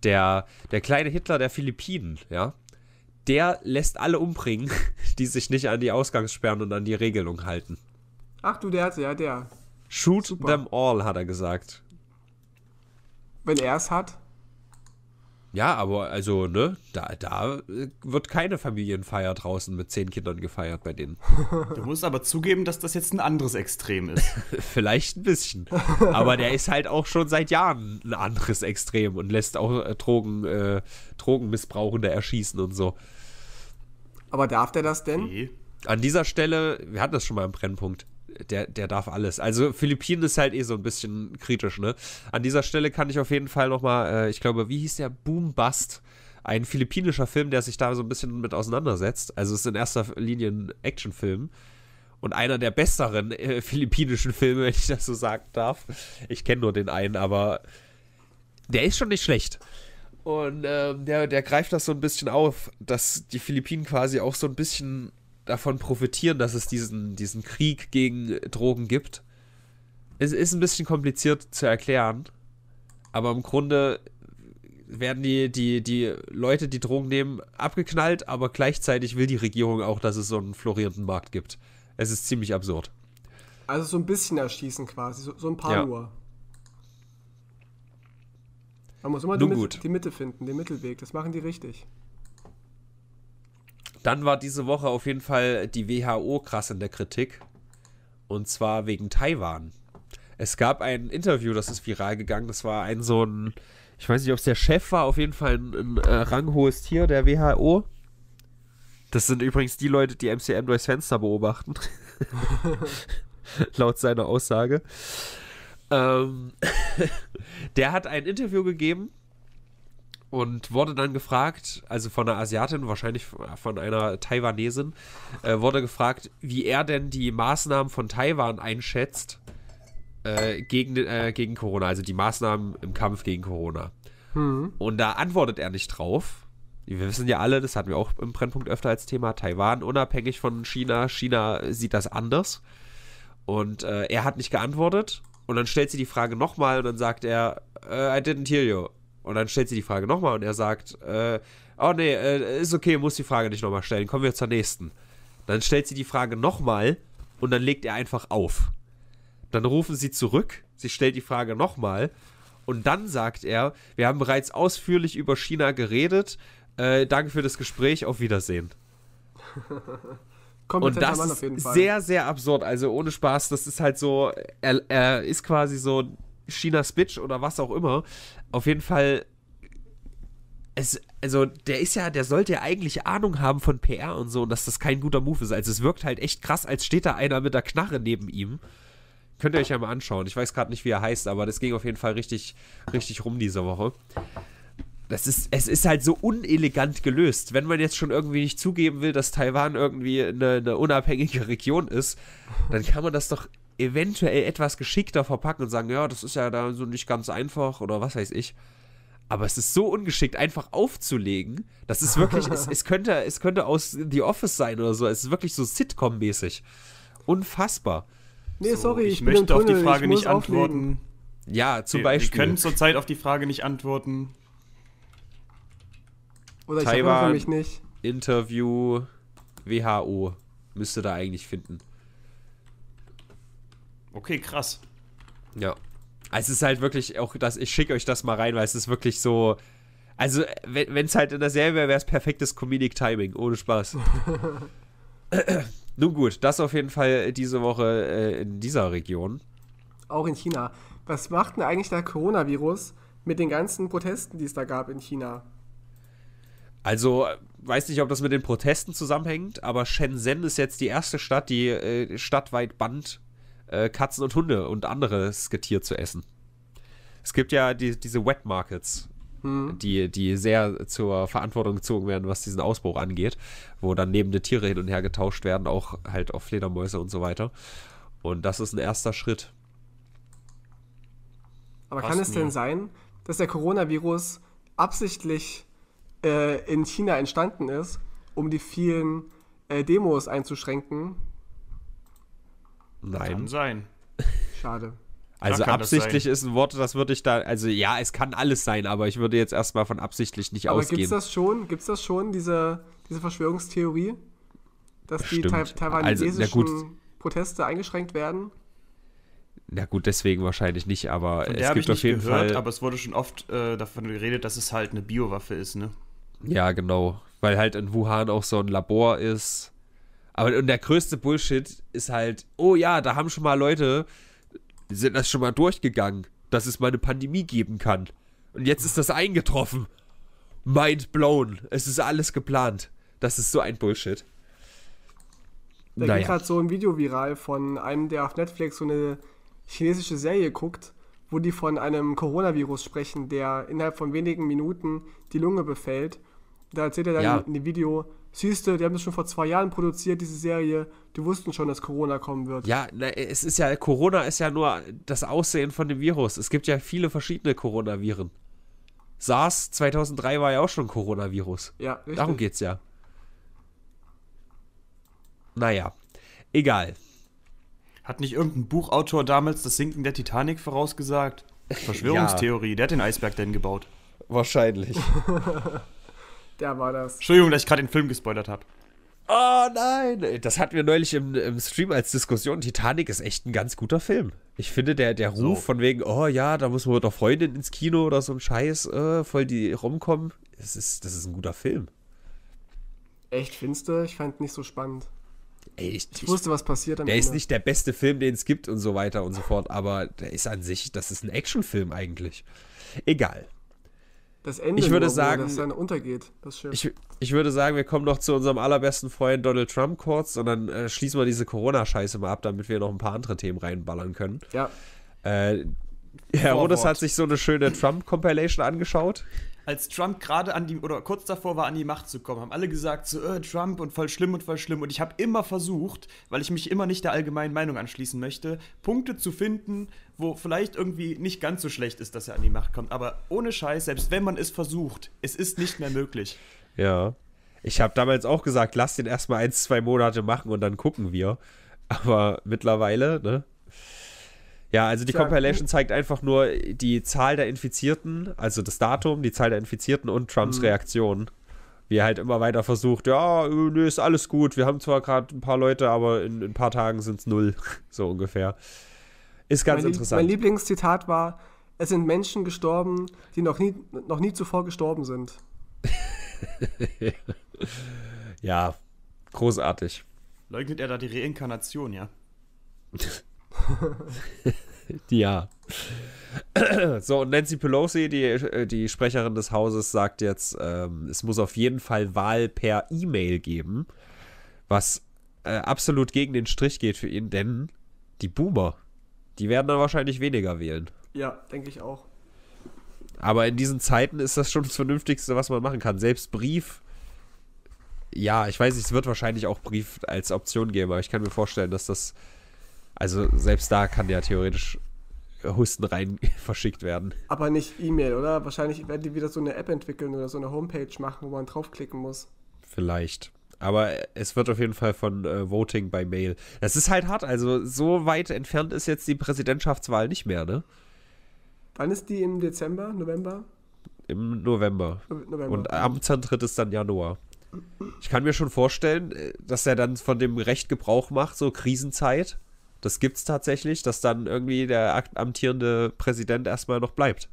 Der, der kleine Hitler der Philippinen, ja der lässt alle umbringen, [laughs] die sich nicht an die Ausgangssperren und an die Regelung halten. Ach du, ja, der. Shoot Super. them all, hat er gesagt wenn er es hat. Ja, aber also, ne, da, da äh, wird keine Familienfeier draußen mit zehn Kindern gefeiert bei denen. [laughs] Du musst aber zugeben, dass das jetzt ein anderes Extrem ist. [laughs] Vielleicht ein bisschen. Aber der ist halt auch schon seit Jahren ein anderes Extrem und lässt auch äh, Drogen, äh, Drogenmissbrauchende erschießen und so. Aber darf der das denn? Nee. An dieser Stelle, wir hatten das schon mal im Brennpunkt, der, der darf alles. Also Philippinen ist halt eh so ein bisschen kritisch, ne? An dieser Stelle kann ich auf jeden Fall nochmal, äh, ich glaube, wie hieß der? Boom Bust. Ein philippinischer Film, der sich da so ein bisschen mit auseinandersetzt. Also es ist in erster Linie ein Actionfilm und einer der besseren äh, philippinischen Filme, [laughs] wenn ich das so sagen darf. Ich kenne nur den einen, aber der ist schon nicht schlecht. Und ähm, der, der greift das so ein bisschen auf, dass die Philippinen quasi auch so ein bisschen davon profitieren, dass es diesen, diesen Krieg gegen Drogen gibt. Es ist ein bisschen kompliziert zu erklären, aber im Grunde werden die, die, die Leute, die Drogen nehmen, abgeknallt, aber gleichzeitig will die Regierung auch, dass es so einen florierenden Markt gibt. Es ist ziemlich absurd. Also so ein bisschen erschießen quasi, so, so ein paar ja. nur. Man muss immer die, Mitte, die Mitte finden, den Mittelweg, das machen die richtig. Dann war diese Woche auf jeden Fall die WHO krass in der Kritik. Und zwar wegen Taiwan. Es gab ein Interview, das ist viral gegangen. Das war ein so ein, ich weiß nicht, ob es der Chef war, auf jeden Fall ein, ein äh, ranghohes Tier der WHO. Das sind übrigens die Leute, die MCM durchs Fenster beobachten. [laughs] Laut seiner Aussage. Ähm, [laughs] der hat ein Interview gegeben und wurde dann gefragt, also von einer Asiatin, wahrscheinlich von einer Taiwanesin, äh, wurde gefragt, wie er denn die Maßnahmen von Taiwan einschätzt äh, gegen, äh, gegen Corona, also die Maßnahmen im Kampf gegen Corona. Hm. Und da antwortet er nicht drauf. Wir wissen ja alle, das hatten wir auch im Brennpunkt öfter als Thema, Taiwan unabhängig von China, China sieht das anders. Und äh, er hat nicht geantwortet. Und dann stellt sie die Frage nochmal und dann sagt er, äh, I didn't hear you. Und dann stellt sie die Frage nochmal und er sagt, äh, oh nee, äh, ist okay, muss die Frage nicht nochmal stellen, kommen wir zur nächsten. Dann stellt sie die Frage nochmal und dann legt er einfach auf. Dann rufen sie zurück, sie stellt die Frage nochmal und dann sagt er, wir haben bereits ausführlich über China geredet, äh, danke für das Gespräch, auf Wiedersehen. [laughs] und das Mann auf jeden Fall. ist sehr, sehr absurd, also ohne Spaß, das ist halt so, er, er ist quasi so Chinas Bitch oder was auch immer, auf jeden Fall, es, also der ist ja, der sollte ja eigentlich Ahnung haben von PR und so und dass das kein guter Move ist. Also es wirkt halt echt krass, als steht da einer mit der Knarre neben ihm. Könnt ihr euch ja mal anschauen. Ich weiß gerade nicht, wie er heißt, aber das ging auf jeden Fall richtig, richtig rum diese Woche. Das ist, es ist halt so unelegant gelöst. Wenn man jetzt schon irgendwie nicht zugeben will, dass Taiwan irgendwie eine, eine unabhängige Region ist, dann kann man das doch eventuell etwas geschickter verpacken und sagen, ja, das ist ja da so nicht ganz einfach oder was weiß ich. Aber es ist so ungeschickt, einfach aufzulegen. Das ist wirklich, es, es, könnte, es könnte aus The Office sein oder so. Es ist wirklich so Sitcom-mäßig. Unfassbar. Nee, sorry, ich, ich möchte auf Tunnel, die Frage nicht auflegen. antworten. Ja, zum wir, Beispiel. Wir können zurzeit auf die Frage nicht antworten. Oder ich Taiwan, mich nicht. Interview, WHO müsste da eigentlich finden. Okay, krass. Ja. Also es ist halt wirklich auch, das, ich schicke euch das mal rein, weil es ist wirklich so. Also, wenn es halt in der Serie wäre, wäre es perfektes Comedic Timing, ohne Spaß. [laughs] [clears throat] Nun gut, das auf jeden Fall diese Woche äh, in dieser Region. Auch in China. Was macht denn eigentlich der Coronavirus mit den ganzen Protesten, die es da gab in China? Also, äh, weiß nicht, ob das mit den Protesten zusammenhängt, aber Shenzhen ist jetzt die erste Stadt, die äh, stadtweit Band äh, Katzen und Hunde und anderes Getier zu essen. Es gibt ja die, diese Wet Markets, hm. die, die sehr zur Verantwortung gezogen werden, was diesen Ausbruch angeht, wo dann lebende Tiere hin und her getauscht werden, auch halt auf Fledermäuse und so weiter. Und das ist ein erster Schritt. Aber kann es denn sein, dass der Coronavirus absichtlich äh, in China entstanden ist, um die vielen äh, Demos einzuschränken, Nein. Kann sein. Schade. Also absichtlich ist ein Wort, das würde ich da, also ja, es kann alles sein, aber ich würde jetzt erstmal von absichtlich nicht aber ausgehen. Aber gibt's das schon, gibt's das schon, diese, diese Verschwörungstheorie, dass Stimmt. die tai also, taiwanesischen also, Proteste eingeschränkt werden? Na gut, deswegen wahrscheinlich nicht, aber Von es gibt auf jeden gehört, Fall. Aber es wurde schon oft äh, davon geredet, dass es halt eine Biowaffe ist, ne? Ja, genau. Weil halt in Wuhan auch so ein Labor ist aber und der größte Bullshit ist halt, oh ja, da haben schon mal Leute, die sind das schon mal durchgegangen, dass es mal eine Pandemie geben kann. Und jetzt ist das eingetroffen. Mind blown. Es ist alles geplant. Das ist so ein Bullshit. Da naja. ging gerade so ein Video viral von einem, der auf Netflix so eine chinesische Serie guckt, wo die von einem Coronavirus sprechen, der innerhalb von wenigen Minuten die Lunge befällt. Da erzählt er dann ja. in dem Video, siehst du, die haben das schon vor zwei Jahren produziert, diese Serie. Die wussten schon, dass Corona kommen wird. Ja, es ist ja, Corona ist ja nur das Aussehen von dem Virus. Es gibt ja viele verschiedene Coronaviren. SARS 2003 war ja auch schon Coronavirus. Ja, richtig. Darum geht's ja. Naja, egal. Hat nicht irgendein Buchautor damals das Sinken der Titanic vorausgesagt? [laughs] Verschwörungstheorie, ja. der hat den Eisberg denn gebaut. Wahrscheinlich. [laughs] Der war das. Entschuldigung, dass ich gerade den Film gespoilert habe. Oh nein! Das hatten wir neulich im, im, Stream als Diskussion. Titanic ist echt ein ganz guter Film. Ich finde, der, der Ruf so. von wegen, oh ja, da muss man mit der Freundin ins Kino oder so ein Scheiß, äh, voll die rumkommen. Das ist, das ist ein guter Film. Echt finster? Ich fand nicht so spannend. Ey, ich, ich, wusste, was passiert am Der Ende. ist nicht der beste Film, den es gibt und so weiter und so fort, aber der ist an sich, das ist ein Actionfilm eigentlich. Egal das Ende, ich würde sagen, das dann untergeht, das Ich, ich, würde sagen, wir kommen noch zu unserem allerbesten Freund Donald Trump kurz und dann äh, schließen wir diese Corona-Scheiße mal ab, damit wir noch ein paar andere Themen reinballern können. Ja. Äh, Herr Rodes hat sich so eine schöne Trump-Compilation angeschaut als Trump gerade an die, oder kurz davor war, an die Macht zu kommen, haben alle gesagt, so, äh, Trump und voll schlimm und voll schlimm. Und ich habe immer versucht, weil ich mich immer nicht der allgemeinen Meinung anschließen möchte, Punkte zu finden, wo vielleicht irgendwie nicht ganz so schlecht ist, dass er an die Macht kommt. Aber ohne Scheiß, selbst wenn man es versucht, es ist nicht mehr möglich. Ja. Ich habe damals auch gesagt, lass den erstmal ein, zwei Monate machen und dann gucken wir. Aber mittlerweile, ne, ja, also die Compilation zeigt einfach nur die Zahl der Infizierten, also das Datum, die Zahl der Infizierten und Trumps mhm. Reaktion. Wie er halt immer weiter versucht, ja, äh, nö, ist alles gut. Wir haben zwar gerade ein paar Leute, aber in, in ein paar Tagen sind es null. [laughs] so ungefähr. Ist ganz mein interessant. mein Lieblingszitat war, es sind Menschen gestorben, die noch nie, noch nie zuvor gestorben sind. [laughs] ja, großartig. Leugnet er da die Reinkarnation, ja? [laughs] [laughs] ja. So, und Nancy Pelosi, die, äh, die Sprecherin des Hauses, sagt jetzt, ähm, es muss auf jeden Fall Wahl per E-Mail geben, was äh, absolut gegen den Strich geht für ihn, denn die Boomer, die werden dann wahrscheinlich weniger wählen. Ja, denke ich auch. Aber in diesen Zeiten ist das schon das Vernünftigste, was man machen kann. Selbst Brief. Ja, ich weiß, nicht, es wird wahrscheinlich auch Brief als Option geben, aber ich kann mir vorstellen, dass das also selbst da kann ja theoretisch Husten rein [laughs] verschickt werden. Aber nicht E-Mail, oder? Wahrscheinlich werden die wieder so eine App entwickeln oder so eine Homepage machen, wo man draufklicken muss. Vielleicht. Aber es wird auf jeden Fall von äh, Voting by Mail. Das ist halt hart. Also so weit entfernt ist jetzt die Präsidentschaftswahl nicht mehr, ne? Wann ist die im Dezember, November? Im November. November. Und Amtsantritt ist dann Januar. Ich kann mir schon vorstellen, äh, dass er dann von dem Recht Gebrauch macht, so Krisenzeit das gibt es tatsächlich, dass dann irgendwie der amtierende Präsident erstmal noch bleibt.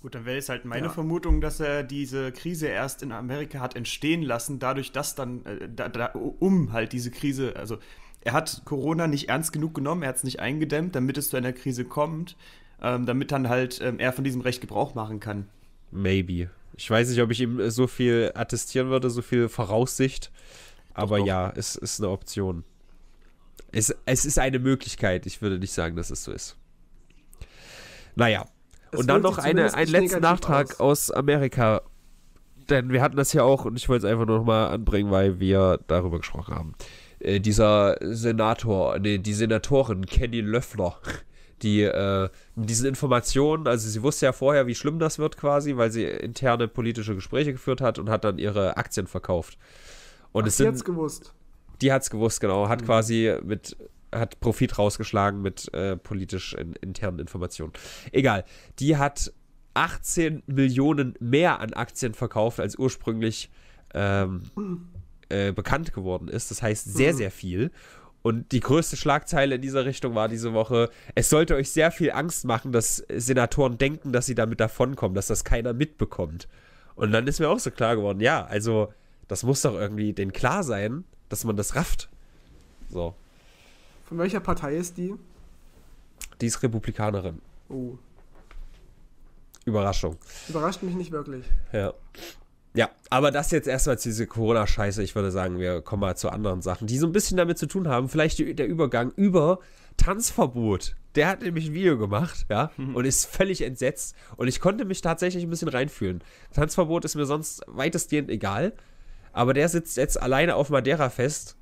Gut, dann wäre es halt meine ja. Vermutung, dass er diese Krise erst in Amerika hat entstehen lassen, dadurch, dass dann, äh, da, da, um halt diese Krise, also er hat Corona nicht ernst genug genommen, er hat es nicht eingedämmt, damit es zu einer Krise kommt, ähm, damit dann halt ähm, er von diesem Recht Gebrauch machen kann. Maybe. Ich weiß nicht, ob ich ihm äh, so viel attestieren würde, so viel Voraussicht, aber doch, doch. ja, es ist eine Option. Es, es ist eine Möglichkeit. Ich würde nicht sagen, dass es so ist. Naja. Es und dann noch eine, einen letzten Nachtrag aus. aus. Amerika. Denn wir hatten das ja auch und ich wollte es einfach nur nochmal anbringen, weil wir darüber gesprochen haben. Äh, dieser Senator, nee, die Senatorin Kenny Löffler, [laughs] die äh, diesen Informationen, also sie wusste ja vorher, wie schlimm das wird quasi, weil sie interne politische Gespräche geführt hat und hat dann ihre Aktien verkauft. Und Ach, es sind, gewusst. Die hat es gewusst, genau. Hat mhm. quasi mit hat Profit rausgeschlagen mit äh, politisch in, internen Informationen. Egal. Die hat 18 Millionen mehr an Aktien verkauft, als ursprünglich ähm, äh, bekannt geworden ist. Das heißt sehr, mhm. sehr viel. Und die größte Schlagzeile in dieser Richtung war diese Woche, es sollte euch sehr viel Angst machen, dass Senatoren denken, dass sie damit davonkommen, dass das keiner mitbekommt. Und dann ist mir auch so klar geworden, ja, also das muss doch irgendwie denen klar sein, dass man das rafft. So. Von welcher Partei ist die? Die ist Republikanerin. Oh. Überraschung. Überrascht mich nicht wirklich. Ja. Ja, aber das jetzt erstmal zu dieser Corona-Scheiße. Ich würde sagen, wir kommen mal zu anderen Sachen, die so ein bisschen damit zu tun haben. Vielleicht der Übergang über Tanzverbot. Der hat nämlich ein Video gemacht, ja, mhm. und ist völlig entsetzt. Und ich konnte mich tatsächlich ein bisschen reinfühlen. Tanzverbot ist mir sonst weitestgehend egal. Aber der sitzt jetzt alleine auf Madeira fest,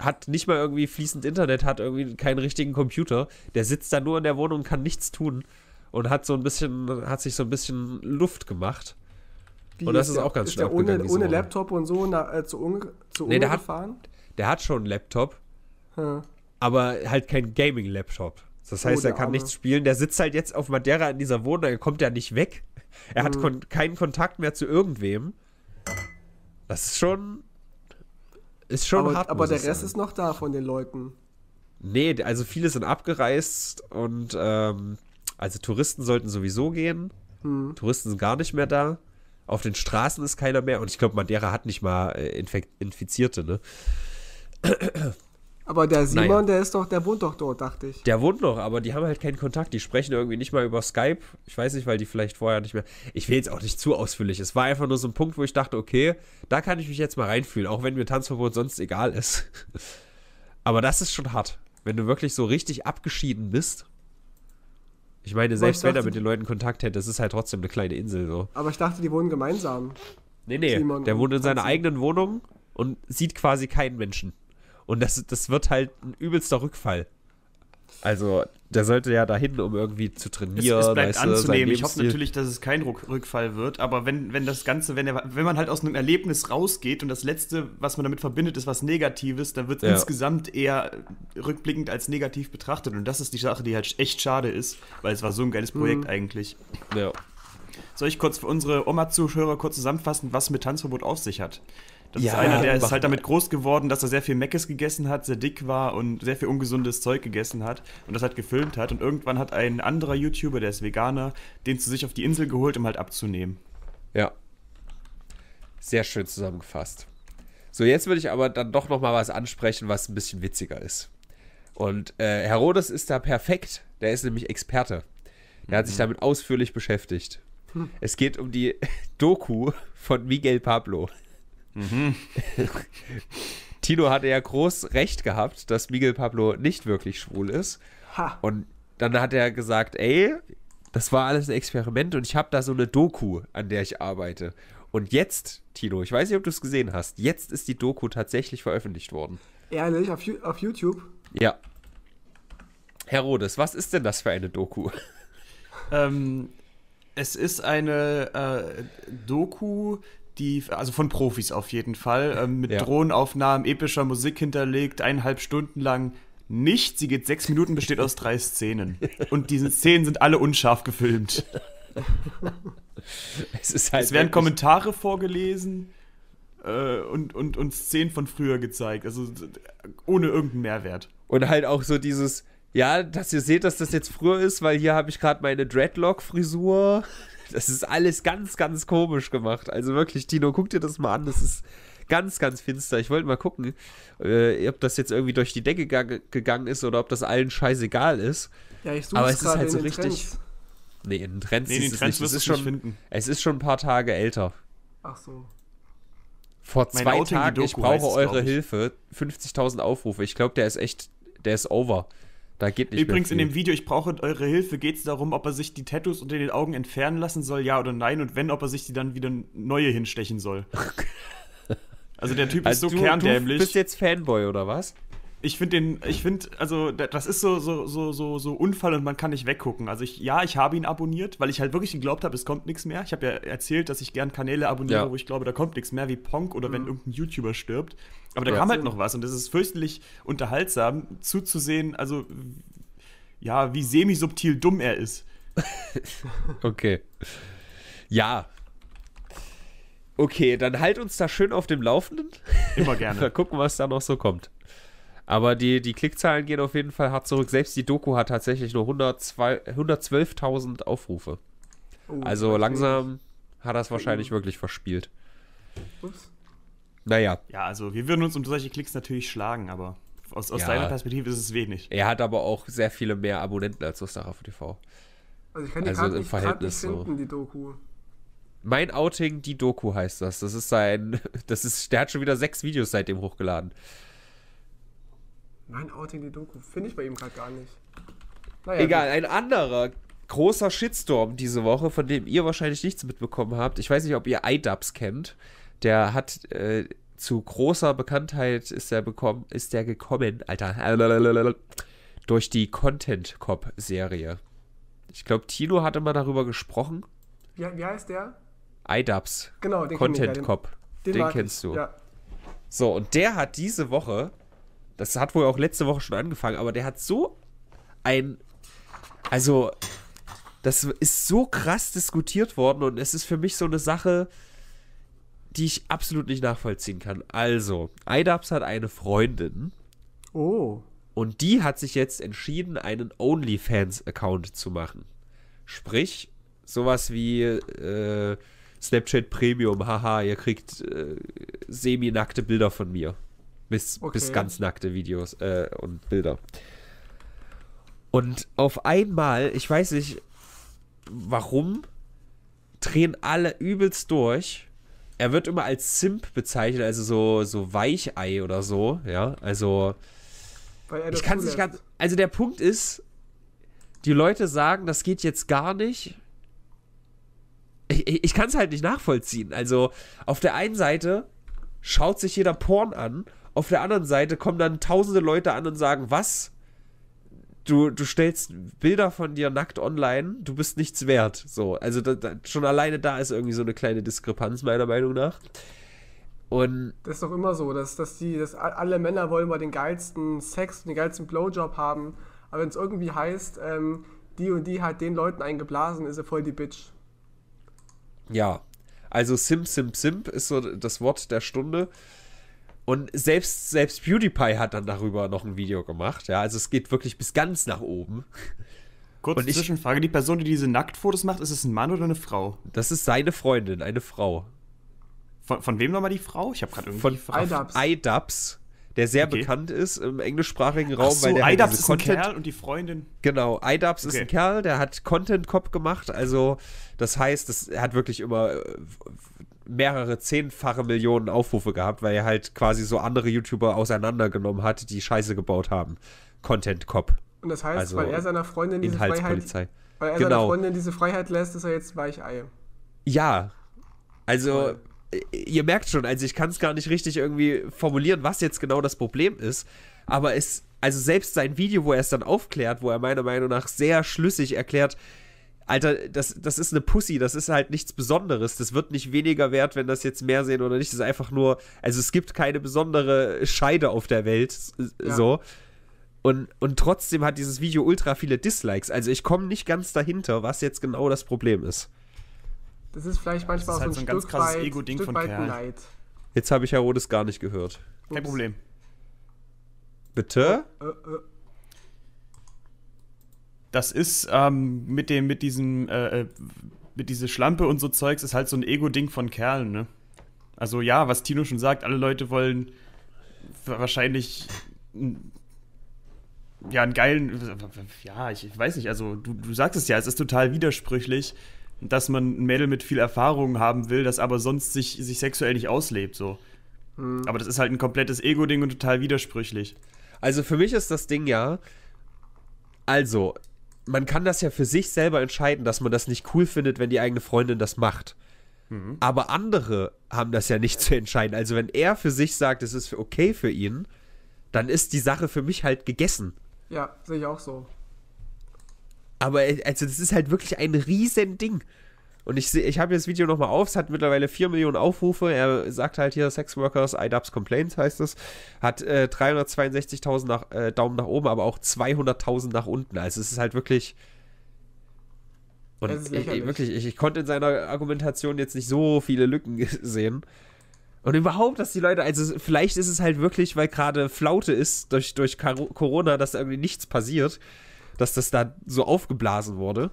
hat nicht mal irgendwie fließend Internet, hat irgendwie keinen richtigen Computer. Der sitzt da nur in der Wohnung und kann nichts tun und hat so ein bisschen, hat sich so ein bisschen Luft gemacht. Wie und das ist, der, auch ganz schnell. Ohne, ohne Laptop und so na, äh, zu Unge zu nee, der hat, der hat schon einen Laptop, hm. aber halt kein Gaming-Laptop. Das heißt, oh, er kann Arme. nichts spielen. Der sitzt halt jetzt auf Madeira in dieser Wohnung, er kommt ja nicht weg. Er hm. hat kon keinen Kontakt mehr zu irgendwem. Das ist schon. Ist schon aber, hart. Aber der Rest sagen. ist noch da von den Leuten. Nee, also viele sind abgereist und ähm, also Touristen sollten sowieso gehen. Hm. Touristen sind gar nicht mehr da. Auf den Straßen ist keiner mehr und ich glaube, Madeira hat nicht mal äh, Infizierte, ne? Aber der Simon, naja. der ist doch, der wohnt doch dort, dachte ich. Der wohnt noch, aber die haben halt keinen Kontakt. Die sprechen irgendwie nicht mal über Skype. Ich weiß nicht, weil die vielleicht vorher nicht mehr. Ich will jetzt auch nicht zu ausführlich. Es war einfach nur so ein Punkt, wo ich dachte, okay, da kann ich mich jetzt mal reinfühlen, auch wenn mir Tanzverbot sonst egal ist. [laughs] aber das ist schon hart. Wenn du wirklich so richtig abgeschieden bist. Ich meine, selbst ich dachte, wenn er mit den Leuten Kontakt hätte, das ist halt trotzdem eine kleine Insel so. Aber ich dachte, die wohnen gemeinsam. Nee, nee, Simon der wohnt in seiner eigenen Wohnung und sieht quasi keinen Menschen. Und das, das wird halt ein übelster Rückfall. Also, der sollte ja dahin, um irgendwie zu trainieren. Es, es bleibt weißt, anzunehmen. Ich hoffe natürlich, dass es kein Rückfall wird, aber wenn, wenn das Ganze, wenn, der, wenn man halt aus einem Erlebnis rausgeht und das Letzte, was man damit verbindet, ist was Negatives, dann wird ja. insgesamt eher rückblickend als negativ betrachtet. Und das ist die Sache, die halt echt schade ist, weil es war so ein geiles mhm. Projekt mhm. eigentlich. Ja. Soll ich kurz für unsere Oma-Zuschauer kurz zusammenfassen, was mit Tanzverbot auf sich hat? Das ja, ist einer, der ist halt damit groß geworden, dass er sehr viel Meckes gegessen hat, sehr dick war und sehr viel ungesundes Zeug gegessen hat und das halt gefilmt hat. Und irgendwann hat ein anderer YouTuber, der ist Veganer, den zu sich auf die Insel geholt, um halt abzunehmen. Ja. Sehr schön zusammengefasst. So, jetzt würde ich aber dann doch nochmal was ansprechen, was ein bisschen witziger ist. Und äh, Herodes ist da perfekt. Der ist nämlich Experte. Der hat sich mhm. damit ausführlich beschäftigt. Hm. Es geht um die [laughs] Doku von Miguel Pablo. Mhm. [laughs] Tino hatte ja groß recht gehabt, dass Miguel Pablo nicht wirklich schwul ist. Ha. Und dann hat er gesagt, ey, das war alles ein Experiment und ich habe da so eine Doku, an der ich arbeite. Und jetzt, Tino, ich weiß nicht, ob du es gesehen hast, jetzt ist die Doku tatsächlich veröffentlicht worden. Ehrlich, auf, auf YouTube? Ja. Herodes, was ist denn das für eine Doku? Ähm, es ist eine äh, Doku, die, also von Profis auf jeden Fall, ähm, mit ja. Drohnenaufnahmen, epischer Musik hinterlegt, eineinhalb Stunden lang. Nicht, sie geht sechs Minuten, besteht aus drei Szenen. Und diese Szenen sind alle unscharf gefilmt. [laughs] es, halt es, werden Kommentare vorgelesen äh, und, und, und Szenen von früher gezeigt, also ohne irgendeinen Mehrwert. Und halt auch so dieses, ja, dass ihr seht, dass das jetzt früher ist, weil hier habe ich gerade meine Dreadlock-Frisur. Das ist alles ganz, ganz komisch gemacht. Also wirklich, Tino, guck dir das mal an. Das ist ganz, ganz finster. Ich wollte mal gucken, äh, ob das jetzt irgendwie durch die Decke gegangen ist oder ob das allen scheißegal ist. Ja, ich suche Aber es ist halt so richtig. Trends. Nee, in Trends, nee, in den Trends es, es ist schon, finden. Es ist schon ein paar Tage älter. Ach so. Vor zwei Tagen, ich brauche eure ich. Hilfe. 50.000 Aufrufe. Ich glaube, der ist echt, der ist over. Da geht nicht Übrigens in dem Video, ich brauche eure Hilfe, geht es darum, ob er sich die Tattoos unter den Augen entfernen lassen soll, ja oder nein, und wenn, ob er sich die dann wieder neue hinstechen soll. [laughs] also der Typ also ist so du, kerndämlich. Du bist jetzt Fanboy oder was? ich finde den, ich finde, also das ist so, so, so, so, so Unfall und man kann nicht weggucken. Also ich, ja, ich habe ihn abonniert, weil ich halt wirklich geglaubt habe, es kommt nichts mehr. Ich habe ja erzählt, dass ich gern Kanäle abonniere, ja. wo ich glaube, da kommt nichts mehr, wie Pong oder mhm. wenn irgendein YouTuber stirbt. Aber da ja, kam halt noch was und es ist fürchterlich unterhaltsam zuzusehen, also ja, wie semi-subtil dumm er ist. [laughs] okay. Ja, Okay, dann halt uns da schön auf dem Laufenden. Immer gerne. [laughs] Mal gucken, was da noch so kommt. Aber die, die Klickzahlen gehen auf jeden Fall hart zurück. Selbst die Doku hat tatsächlich nur 112.000 Aufrufe. Oh, also langsam hat das wahrscheinlich wirklich verspielt. Ups. Naja. Ja, also wir würden uns um solche Klicks natürlich schlagen, aber aus, aus ja. deiner Perspektive ist es wenig. Er hat aber auch sehr viele mehr Abonnenten als Ostarafa TV. Also ich kann die also im nicht, Verhältnis nicht finden, so. die Doku. Mein Outing, die Doku heißt das. Das ist sein, [laughs] das ist, der hat schon wieder sechs Videos seitdem hochgeladen. Nein, Outing die Doku finde ich bei ihm gerade gar nicht. Naja, Egal, ein anderer großer Shitstorm diese Woche, von dem ihr wahrscheinlich nichts mitbekommen habt. Ich weiß nicht, ob ihr iDubs kennt. Der hat äh, zu großer Bekanntheit ist der bekommen, ist der gekommen, Alter, [laughs] durch die Content Cop Serie. Ich glaube, Tino hatte mal darüber gesprochen. Ja, wie heißt der? iDubs. Genau, den Content ich, den, Cop. Den, den kennst ich. du. Ja. So, und der hat diese Woche das hat wohl auch letzte Woche schon angefangen, aber der hat so ein. Also, das ist so krass diskutiert worden und es ist für mich so eine Sache, die ich absolut nicht nachvollziehen kann. Also, IDAPS hat eine Freundin. Oh. Und die hat sich jetzt entschieden, einen OnlyFans-Account zu machen. Sprich, sowas wie äh, Snapchat Premium, haha, ihr kriegt äh, semi-nackte Bilder von mir. Bis, okay. bis ganz nackte Videos äh, und Bilder. Und auf einmal, ich weiß nicht warum, drehen alle übelst durch. Er wird immer als Simp bezeichnet, also so, so Weichei oder so, ja. Also. Ich kann es nicht ganz. Also der Punkt ist, die Leute sagen, das geht jetzt gar nicht. ich, ich kann es halt nicht nachvollziehen. Also auf der einen Seite schaut sich jeder Porn an. Auf der anderen Seite kommen dann tausende Leute an und sagen, was? Du, du stellst Bilder von dir nackt online, du bist nichts wert. So, also da, da, schon alleine da ist irgendwie so eine kleine Diskrepanz, meiner Meinung nach. Und das ist doch immer so, dass, dass, die, dass alle Männer wollen mal den geilsten Sex und den geilsten Blowjob haben. Aber wenn es irgendwie heißt, ähm, die und die hat den Leuten eingeblasen, ist er voll die Bitch. Ja, also Simp, Simp, Simp ist so das Wort der Stunde. Und selbst, selbst PewDiePie hat dann darüber noch ein Video gemacht. Ja, also es geht wirklich bis ganz nach oben. Kurze ich, Zwischenfrage: Die Person, die diese Nacktfotos macht, ist es ein Mann oder eine Frau? Das ist seine Freundin, eine Frau. Von, von wem nochmal die Frau? Ich habe gerade irgendwie. Von IDubs. IDubs der sehr okay. bekannt ist im englischsprachigen Raum. Ach so, weil der halt IDubbbz ist Content ein Kerl und die Freundin. Genau, IDubs okay. ist ein Kerl, der hat Content Cop gemacht, also das heißt, das, er hat wirklich immer äh, mehrere zehnfache Millionen Aufrufe gehabt, weil er halt quasi so andere YouTuber auseinandergenommen hat, die Scheiße gebaut haben. Content Cop. Und das heißt, also weil er seiner Freundin diese Freiheit, weil er genau. seiner Freundin diese Freiheit lässt, ist er jetzt Weichei. Ja, also Toll ihr merkt schon, also ich kann es gar nicht richtig irgendwie formulieren, was jetzt genau das Problem ist. Aber es, also selbst sein Video, wo er es dann aufklärt, wo er meiner Meinung nach sehr schlüssig erklärt, Alter, das, das ist eine Pussy, das ist halt nichts Besonderes. Das wird nicht weniger wert, wenn das jetzt mehr sehen oder nicht. Das ist einfach nur, also es gibt keine besondere Scheide auf der Welt. Ja. So. Und, und trotzdem hat dieses Video ultra viele Dislikes. Also ich komme nicht ganz dahinter, was jetzt genau das Problem ist. Das ist vielleicht manchmal ja, ist auch so halt ein, so ein Stück ganz krasses Ego-Ding von weit Kerl. Leid. Jetzt habe ich Herr Rodes gar nicht gehört. Kein Problem. Bitte? Äh, äh. Das ist ähm, mit dem, mit diesem, äh, äh, mit diese Schlampe und so Zeugs ist halt so ein Ego-Ding von Kerlen, ne? Also ja, was Tino schon sagt, alle Leute wollen wahrscheinlich ja, einen geilen, ja, ich weiß nicht, also du, du sagst es ja, es ist total widersprüchlich, dass man ein Mädel mit viel Erfahrung haben will, das aber sonst sich, sich sexuell nicht auslebt, so. Mhm. Aber das ist halt ein komplettes Ego-Ding und total widersprüchlich. Also für mich ist das Ding ja, also, man kann das ja für sich selber entscheiden, dass man das nicht cool findet, wenn die eigene Freundin das macht. Mhm. Aber andere haben das ja nicht zu entscheiden. Also wenn er für sich sagt, es ist okay für ihn, dann ist die Sache für mich halt gegessen. Ja, sehe ich auch so. Aber äh, also das ist halt wirklich ein riesen Ding. Und ich, ich habe das Video nochmal auf, es hat mittlerweile 4 Millionen Aufrufe. Er sagt halt hier Sexworkers, IDubs Complaints heißt es. Hat äh, 362.000 nach, äh, Daumen nach oben, aber auch 200.000 nach unten. Also es ist halt wirklich... Und ich, ich, wirklich, ich, ich konnte in seiner Argumentation jetzt nicht so viele Lücken [laughs] sehen. Und überhaupt, dass die Leute, also vielleicht ist es halt wirklich, weil gerade Flaute ist durch, durch Corona, dass irgendwie nichts passiert dass das da so aufgeblasen wurde.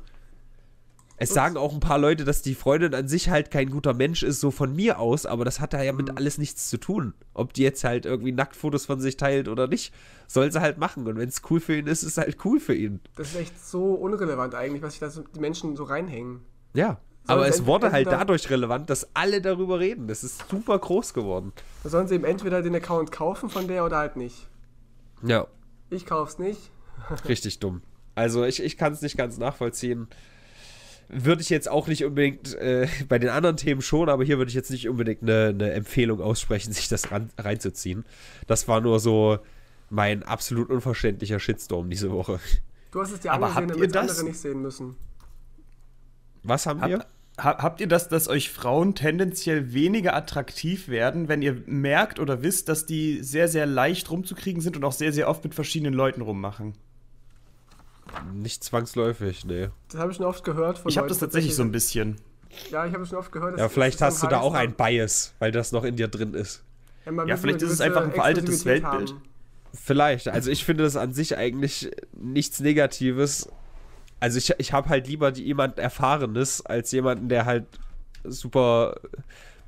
Es sagen auch ein paar Leute, dass die Freundin an sich halt kein guter Mensch ist, so von mir aus, aber das hat da ja mit mhm. alles nichts zu tun. Ob die jetzt halt irgendwie Nacktfotos von sich teilt oder nicht, soll sie halt machen. Und wenn es cool für ihn ist, ist es halt cool für ihn. Das ist echt so unrelevant eigentlich, was sich da die Menschen so reinhängen. Ja. Sollen aber es wurde halt dadurch relevant, dass alle darüber reden. Das ist super groß geworden. Da sollen sie eben entweder den Account kaufen von der oder halt nicht. Ja. Ich kauf's nicht. [laughs] Richtig dumm. Also ich, ich kann es nicht ganz nachvollziehen. Würde ich jetzt auch nicht unbedingt, äh, [laughs] bei den anderen Themen schon, aber hier würde ich jetzt nicht unbedingt eine, eine Empfehlung aussprechen, [laughs] sich das ran, reinzuziehen. Das war nur so mein absolut unverständlicher Shitstorm diese Woche. Du hast es dir aber angesehen, damit andere nicht sehen müssen. Was haben Hab, wir? habt ihr das, dass euch Frauen tendenziell weniger attraktiv werden, wenn ihr merkt oder wisst, dass die sehr, sehr leicht rumzukriegen sind und auch sehr, sehr oft mit verschiedenen Leuten rummachen? Nicht zwangsläufig, nee. Das habe ich schon oft gehört von Ich habe das tatsächlich so ein bisschen. Ja, ich habe schon oft gehört. ja, vielleicht hast du da auch ein Bias, weil das noch in dir drin ist. Ja, ja vielleicht ist es einfach ein veraltetes Weltbild. Haben. Vielleicht. Also ich finde das an sich eigentlich nichts Negatives. Also ich, ich habe halt lieber jemand Erfahrenes als jemanden, der halt super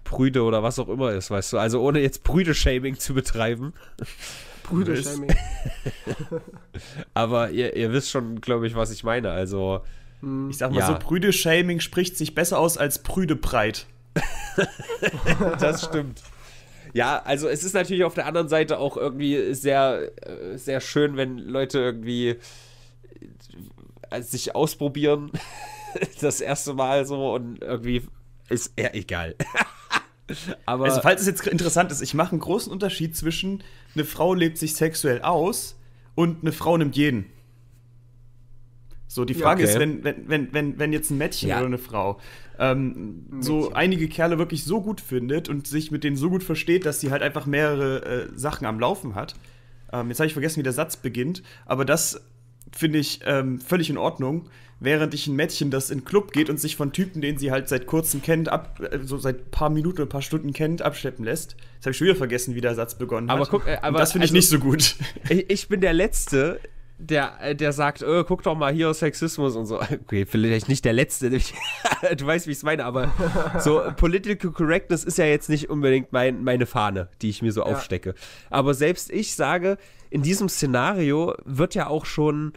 prüde oder was auch immer ist, weißt du. Also ohne jetzt Brüde-Shaming zu betreiben. Brüder [laughs] Aber ihr, ihr wisst schon, glaube ich, was ich meine. Also. Hm. Ich sag mal ja. so, Brüde-Shaming spricht sich besser aus als Brüdebreit. [laughs] das stimmt. Ja, also es ist natürlich auf der anderen Seite auch irgendwie sehr, äh, sehr schön, wenn Leute irgendwie äh, sich ausprobieren. [laughs] Das erste Mal so und irgendwie ist eher egal. Aber also, falls es jetzt interessant ist, ich mache einen großen Unterschied zwischen eine Frau lebt sich sexuell aus und eine Frau nimmt jeden. So, die Frage okay. ist, wenn, wenn, wenn, wenn, wenn jetzt ein Mädchen ja. oder eine Frau ähm, so einige Kerle wirklich so gut findet und sich mit denen so gut versteht, dass sie halt einfach mehrere äh, Sachen am Laufen hat. Ähm, jetzt habe ich vergessen, wie der Satz beginnt, aber das finde ich ähm, völlig in Ordnung. Während ich ein Mädchen, das in den Club geht und sich von Typen, den sie halt seit kurzem kennt, ab, äh, so seit paar Minuten, oder paar Stunden kennt, abschleppen lässt. Jetzt habe ich schon wieder vergessen, wie der Satz begonnen aber hat. Guck, äh, aber guck, das finde also, ich nicht so gut. [laughs] Ich, ich bin der Letzte, der, äh, der sagt, oh, guck doch mal hier Sexismus und so. [laughs] Okay, vielleicht nicht der Letzte, [laughs] du weißt, wie ich es meine, aber [laughs] so äh, Political Correctness ist ja jetzt nicht unbedingt mein, meine Fahne, die ich mir so ja. aufstecke. Aber selbst ich sage, in diesem Szenario wird ja auch schon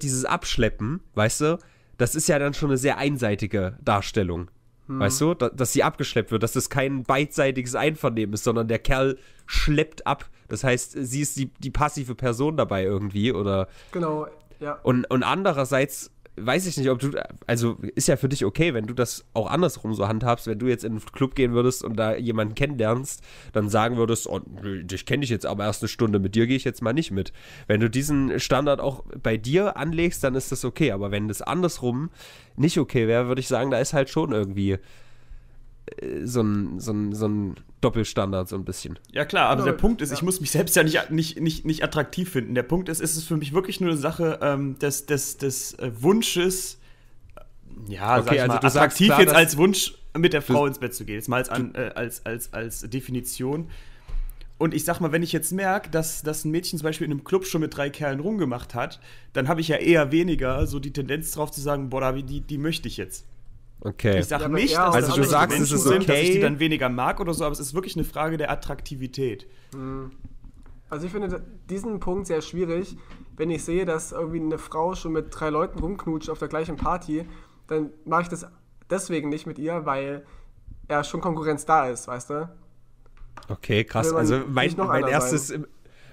dieses Abschleppen, weißt du, das ist ja dann schon eine sehr einseitige Darstellung. Hm. Weißt du, dass sie abgeschleppt wird, dass das kein beidseitiges Einvernehmen ist, sondern der Kerl schleppt ab das heißt, sie ist die, die passive Person dabei irgendwie oder. Genau, ja. Und, und andererseits weiß ich nicht, ob du, also ist ja für dich okay, wenn du das auch andersrum so handhabst, wenn du jetzt in einen Club gehen würdest und da jemanden kennenlernst, dann sagen würdest, oh, dich kenne ich jetzt aber erst eine Stunde, mit dir gehe ich jetzt mal nicht mit. Wenn du diesen Standard auch bei dir anlegst, dann ist das okay, aber wenn das andersrum nicht okay wäre, würde ich sagen, da ist halt schon irgendwie äh, so ein, so ein, so ein Doppelstandard so ein bisschen. Ja klar, aber genau. der Punkt ist, ich muss mich selbst ja nicht, nicht, nicht, nicht attraktiv finden. Der Punkt ist, ist es für mich wirklich nur eine Sache ähm, des, des, des äh, Wunsches, äh, ja, okay, also mal, du attraktiv klar, jetzt als Wunsch mit der Frau ins Bett zu gehen, jetzt mal als, an, äh, als, als, als Definition. Und ich sag mal, wenn ich jetzt merke, dass, dass ein Mädchen zum Beispiel in einem Club schon mit drei Kerlen rumgemacht hat, dann habe ich ja eher weniger so die Tendenz drauf zu sagen, boah, die, die möchte ich jetzt. Okay. Ich sage ja, nicht, dass also das du sagst, Menschen es ist okay. Sind, dass ich die dann weniger mag oder so, aber es ist wirklich eine Frage der Attraktivität. Hm. Also ich finde diesen Punkt sehr schwierig, wenn ich sehe, dass irgendwie eine Frau schon mit drei Leuten rumknutscht auf der gleichen Party, dann mache ich das deswegen nicht mit ihr, weil ja schon Konkurrenz da ist, weißt du? Okay, krass. Also mein, mein erstes, sein.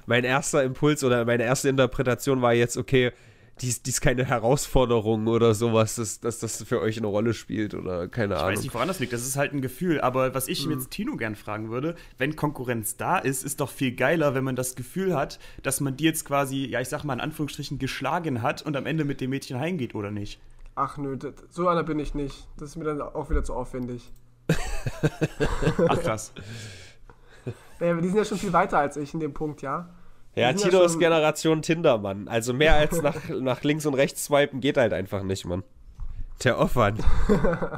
mein erster Impuls oder meine erste Interpretation war jetzt, okay, die ist, die ist keine Herausforderung oder sowas, dass, dass das für euch eine Rolle spielt oder keine ich Ahnung. Ich weiß nicht, woran das liegt. Das ist halt ein Gefühl. Aber was ich mhm. jetzt Tino gern fragen würde, wenn Konkurrenz da ist, ist doch viel geiler, wenn man das Gefühl hat, dass man die jetzt quasi, ja, ich sag mal in Anführungsstrichen, geschlagen hat und am Ende mit dem Mädchen heimgeht, oder nicht? Ach nö, so einer bin ich nicht. Das ist mir dann auch wieder zu aufwendig. Ach krass. naja, [laughs] die sind ja schon viel weiter als ich in dem Punkt, ja. Ja, Tito ist Generation Tinder, Mann. Also mehr als nach, [laughs] nach links und rechts swipen geht halt einfach nicht, Mann. Der Aufwand.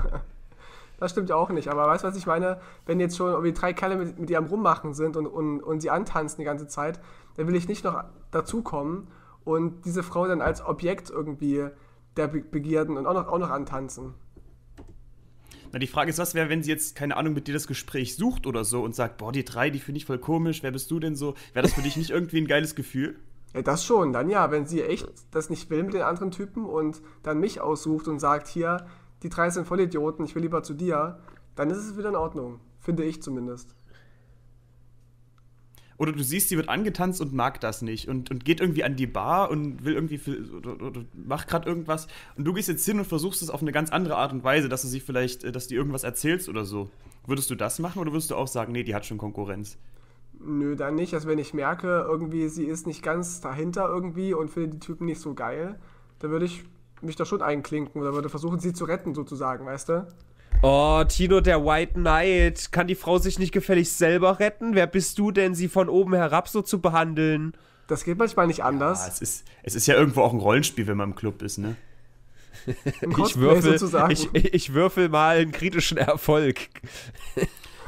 [laughs] das stimmt ja auch nicht, aber weißt du, was ich meine? Wenn jetzt schon irgendwie drei Kerle mit, mit ihr Rummachen sind und, und, und sie antanzen die ganze Zeit, dann will ich nicht noch dazukommen und diese Frau dann als Objekt irgendwie der Begierden und auch noch, auch noch antanzen. Na, die Frage ist, was wäre, wenn sie jetzt, keine Ahnung, mit dir das Gespräch sucht oder so und sagt, boah, die drei, die finde ich voll komisch, wer bist du denn so? Wäre das für dich nicht irgendwie ein geiles Gefühl? Ja, das schon, dann ja, wenn sie echt das nicht will mit den anderen Typen und dann mich aussucht und sagt, hier, die drei sind voll Idioten, ich will lieber zu dir, dann ist es wieder in Ordnung, finde ich zumindest. Oder du siehst, sie wird angetanzt und mag das nicht und, und geht irgendwie an die Bar und will irgendwie oder, oder macht gerade irgendwas. Und du gehst jetzt hin und versuchst es auf eine ganz andere Art und Weise, dass du sie vielleicht, äh, dass die irgendwas erzählst oder so. Würdest du das machen oder würdest du auch sagen, nee, die hat schon Konkurrenz? Nö, dann nicht. Also wenn ich merke, irgendwie sie ist nicht ganz dahinter irgendwie und findet die Typen nicht so geil, dann würde ich mich da schon einklinken oder würde versuchen, sie zu retten sozusagen, weißt du? Oh, Tino, der White Knight. Kann die Frau sich nicht gefälligst selber retten? Wer bist du denn, sie von oben herab so zu behandeln? Das geht manchmal nicht anders. Ja, es, ist, es ist ja irgendwo auch ein Rollenspiel, wenn man im Club ist, ne? ich, würfel, ich, ich würfel mal einen kritischen Erfolg.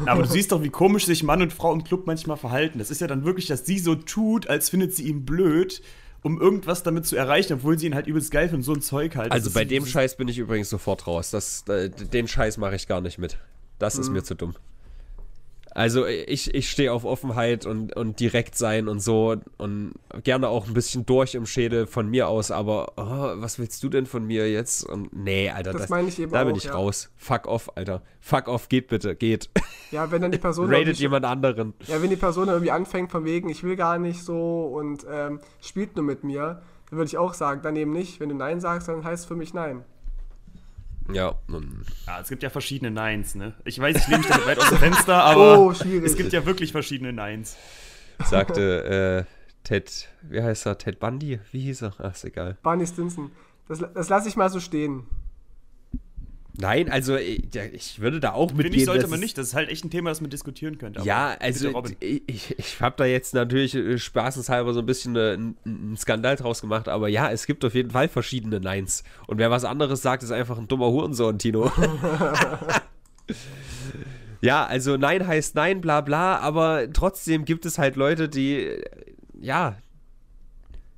Aber du siehst doch, wie komisch sich Mann und Frau im Club manchmal verhalten. Das ist ja dann wirklich, dass sie so tut, als findet sie ihn blöd um irgendwas damit zu erreichen, obwohl sie ihn halt übelst geil finden, so ein Zeug halt. Also bei dem Scheiß bin ich übrigens sofort raus. Das, äh, den Scheiß mache ich gar nicht mit. Das mhm. ist mir zu dumm. Also ich, ich stehe auf Offenheit und, und direkt sein und so und gerne auch ein bisschen durch im Schädel von mir aus, aber oh, was willst du denn von mir jetzt? Und nee, Alter, das, das meine ich eben da auch, bin ich ja. raus. Fuck off, Alter. Fuck off, geht bitte, geht. [laughs] Ja, wenn dann die Person [laughs] rated jemand anderen. Ja, wenn die Person irgendwie anfängt von wegen, ich will gar nicht so und ähm, spielt nur mit mir, dann würde ich auch sagen, dann eben nicht. Wenn du nein sagst, dann heißt es für mich nein. Ja. ja. Es gibt ja verschiedene Nines, ne? Ich weiß, ich lehne mich da weit aus dem [laughs] Fenster, aber oh, es gibt ja wirklich verschiedene Nines. Sagte äh, Ted, wie heißt er? Ted Bundy? Wie hieß er? Ach, ist egal. Barney Stinson. Das, das lasse ich mal so stehen. Nein, also äh, ich würde da auch mitgehen. Finde ich, sollte man nicht. Das ist halt echt ein Thema, das man diskutieren könnte. ja, also ich, ich habe da jetzt natürlich äh, spaßenshalber so ein bisschen einen äh, Skandal draus gemacht, aber ja, es gibt auf jeden Fall verschiedene Neins. Und wer was anderes sagt, ist einfach ein dummer Hurensohn, Tino. [laughs] ja, also Nein heißt Nein, bla bla, aber trotzdem gibt es halt Leute, die, ja,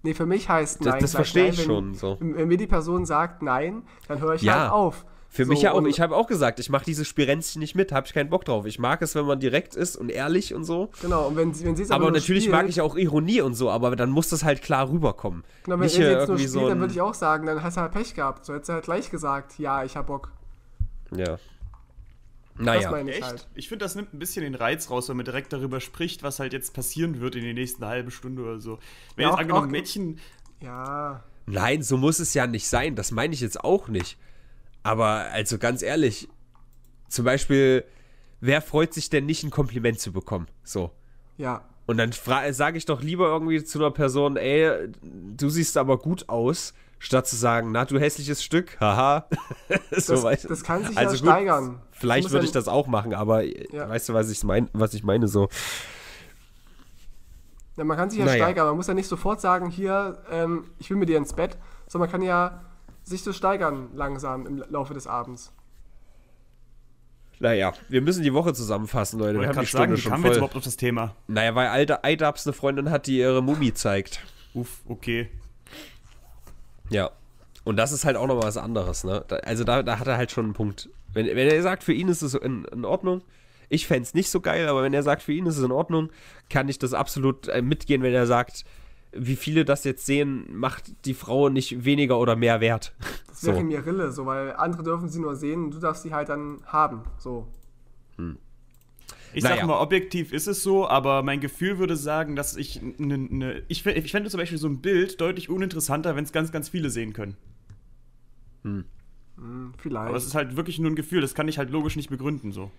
Nee, für mich heißt nein. Das, das verstehe ich nein, wenn, schon. So. Wenn mir die Person sagt nein, dann höre ich ja. halt auf. Für so, mich ja auch. Ich habe auch gesagt, ich mache diese Spirenzchen nicht mit, habe ich keinen Bock drauf. Ich mag es, wenn man direkt ist und ehrlich und so. Genau, und wenn, wenn sie es aber, aber natürlich spielt, mag ich auch Ironie und so, aber dann muss das halt klar rüberkommen. Genau, wenn nicht wenn sie jetzt nur spielt, so dann würde ich auch sagen, dann hast du halt Pech gehabt. So hättest du halt gleich gesagt, ja, ich habe Bock. Ja. Naja. Das ich halt. ich finde, das nimmt ein bisschen den Reiz raus, wenn man direkt darüber spricht, was halt jetzt passieren wird in den nächsten halben Stunde oder so. Wenn ja, jetzt auch, angenommen auch, Mädchen. Ja. Nein, so muss es ja nicht sein. Das meine ich jetzt auch nicht. Aber also ganz ehrlich, zum Beispiel, wer freut sich denn nicht, ein Kompliment zu bekommen? So. Ja. Und dann sage ich doch lieber irgendwie zu einer Person, ey, du siehst aber gut aus, statt zu sagen, na, du hässliches Stück, haha. [laughs] so, das, weißt, das kann sich also ja gut, steigern. Vielleicht würde ich das auch machen, aber äh, ja. weißt du, was ich, mein, was ich meine so. Ja, man kann sich ja naja. steigern, man muss ja nicht sofort sagen, hier, ähm, ich will mit dir ins Bett, sondern man kann ja sich zu steigern langsam im Laufe des Abends. Naja, wir müssen die Woche zusammenfassen, Leute. Wir haben die Stunde sagen, schon kamen voll. wir jetzt überhaupt auf das Thema? Naja, weil alte Idubs eine Freundin hat, die ihre Mumie zeigt. Uff, okay. Ja. Und das ist halt auch nochmal was anderes, ne? also da, da hat er halt schon einen Punkt. Wenn, wenn er sagt, für ihn ist es in, in Ordnung, ich fände es nicht so geil, aber wenn er sagt, für ihn ist es in Ordnung, kann ich das absolut äh, mitgehen, wenn er sagt, wie viele das jetzt sehen, macht die Frau nicht weniger oder mehr wert. Das wäre so. mir Rille, so, weil andere dürfen sie nur sehen und du darfst sie halt dann haben. So. Hm. Ich naja. sag mal, objektiv ist es so, aber mein Gefühl würde sagen, dass ich ne, ne ich, ich fände zum Beispiel so ein Bild deutlich uninteressanter, wenn es ganz, ganz viele sehen können. Hm. hm. Vielleicht. Aber es ist halt wirklich nur ein Gefühl, das kann ich halt logisch nicht begründen, so.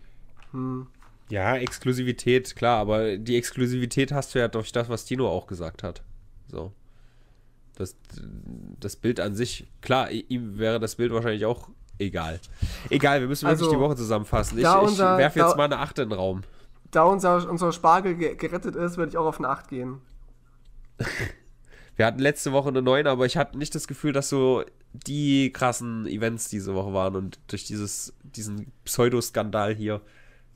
Hm. Ja, Exklusivität, klar, aber die Exklusivität hast du ja durch das, was Tino auch gesagt hat. So. Das, das Bild an sich, klar, ihm wäre das Bild wahrscheinlich auch egal. Egal, wir müssen wirklich also, die Woche zusammenfassen. Ich, ich werfe jetzt da, mal eine 8 in den Raum. Da unser, unser Spargel gerettet ist, würde ich auch auf eine 8 gehen. [laughs] wir hatten letzte Woche eine 9, aber ich hatte nicht das Gefühl, dass so die krassen Events diese Woche waren und durch dieses, diesen Pseudoskandal hier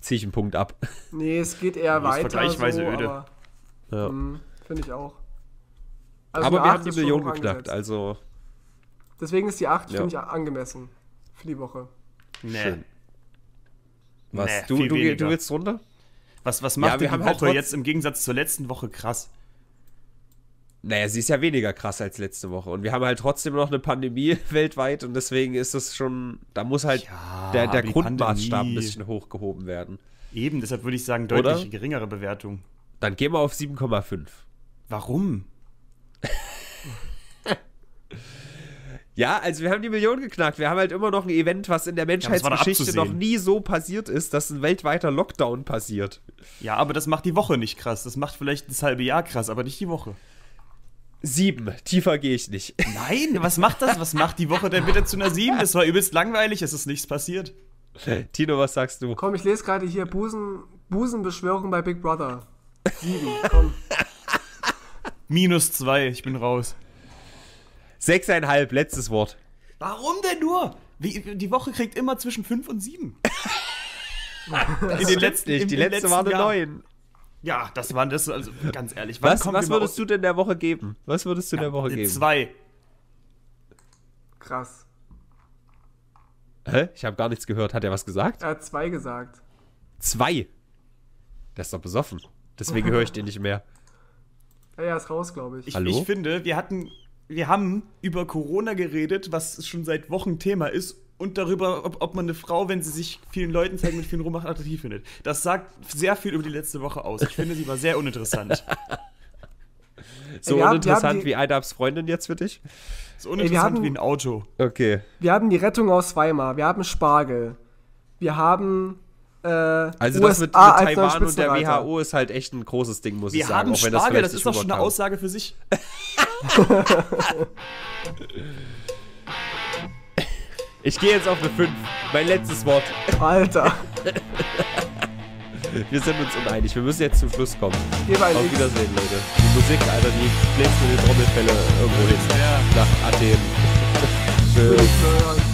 ziehe ich einen Punkt ab. Nee, es geht [laughs] eher weiter. Vergleichsweise so, öde. ja. Hm, finde ich auch. Also Aber wir haben die Million geknackt, also. Deswegen ist die 8, ja. finde ich, angemessen für die Woche. Nee. Schön. Was? Nee, du, du, du willst runter? Was, was macht ja, die halt Woche halt jetzt im Gegensatz zur letzten Woche krass? Naja, sie ist ja weniger krass als letzte Woche. Und wir haben halt trotzdem noch eine Pandemie [laughs] weltweit und deswegen ist das schon, da muss halt ja, der, der Grundmaßstab Pandemie. ein bisschen hochgehoben werden. Eben, deshalb würde ich sagen, deutlich Oder? geringere Bewertung. Dann gehen wir auf 7,5. Warum? ja, also wir haben die Million geknackt. Wir haben halt immer noch ein Event, was in der Menschheitsgeschichte noch nie so passiert ist, dass ein weltweiter Lockdown passiert. Ja, aber das macht die Woche nicht krass. Das macht vielleicht das halbe Jahr krass, aber nicht die Woche. Sieben. Tiefer gehe ich nicht. [laughs] Nein, was macht das? Was macht die Woche denn bitte zu einer Sieben? Das war übelst langweilig, es ist nichts passiert. Tino, was sagst du? Komm, ich lese gerade hier Busen, Busenbeschwörung bei Big Brother. Sieben, komm. Minus zwei, ich bin raus. Sechseinhalb, letztes Wort. Warum denn nur? Wie, die Woche kriegt immer zwischen fünf und sieben. [laughs] in den letzten, nicht. Die letzte war eine Jahr. neun. Ja, das waren das, also ganz ehrlich. Was, was würdest du denn der Woche geben? Was würdest du ja, der Woche geben? Zwei. Krass. Hä? Ich habe gar nichts gehört. Hat er was gesagt? Er hat zwei gesagt. Zwei? Der ist doch besoffen. Deswegen höre ich den nicht mehr. Ja, er ist raus, glaube ich. ich. Hallo? Ich finde, wir hatten, wir haben über Corona geredet, was schon seit Wochen Thema ist und darüber, ob, ob man eine Frau, wenn sie sich vielen Leuten zeigt, mit vielen rummacht, attraktiv findet. Das sagt sehr viel über die letzte Woche aus. Ich finde, sie war sehr uninteressant. so Ey, uninteressant haben, die, wie Adams Freundin jetzt für dich? So uninteressant Ey, wie ein Auto. Okay. Wir haben die Rettung aus Weimar, wir haben Spargel, wir haben äh, also USA das mit, mit Taiwan und der WHO ist halt echt ein großes Ding, muss Wir ich sagen. Haben auch wenn das, das ist doch schon eine Aussage für sich. [laughs] ich gehe jetzt auf eine 5. Mein letztes Wort. Alter. [laughs] Wir sind uns uneinig. Wir müssen jetzt zum Schluss kommen. auf Wiedersehen, Leute. Die Musik, Alter, die bläst mir den Trommelfälle irgendwo hin. Ja. Nach Athen. Tschüss.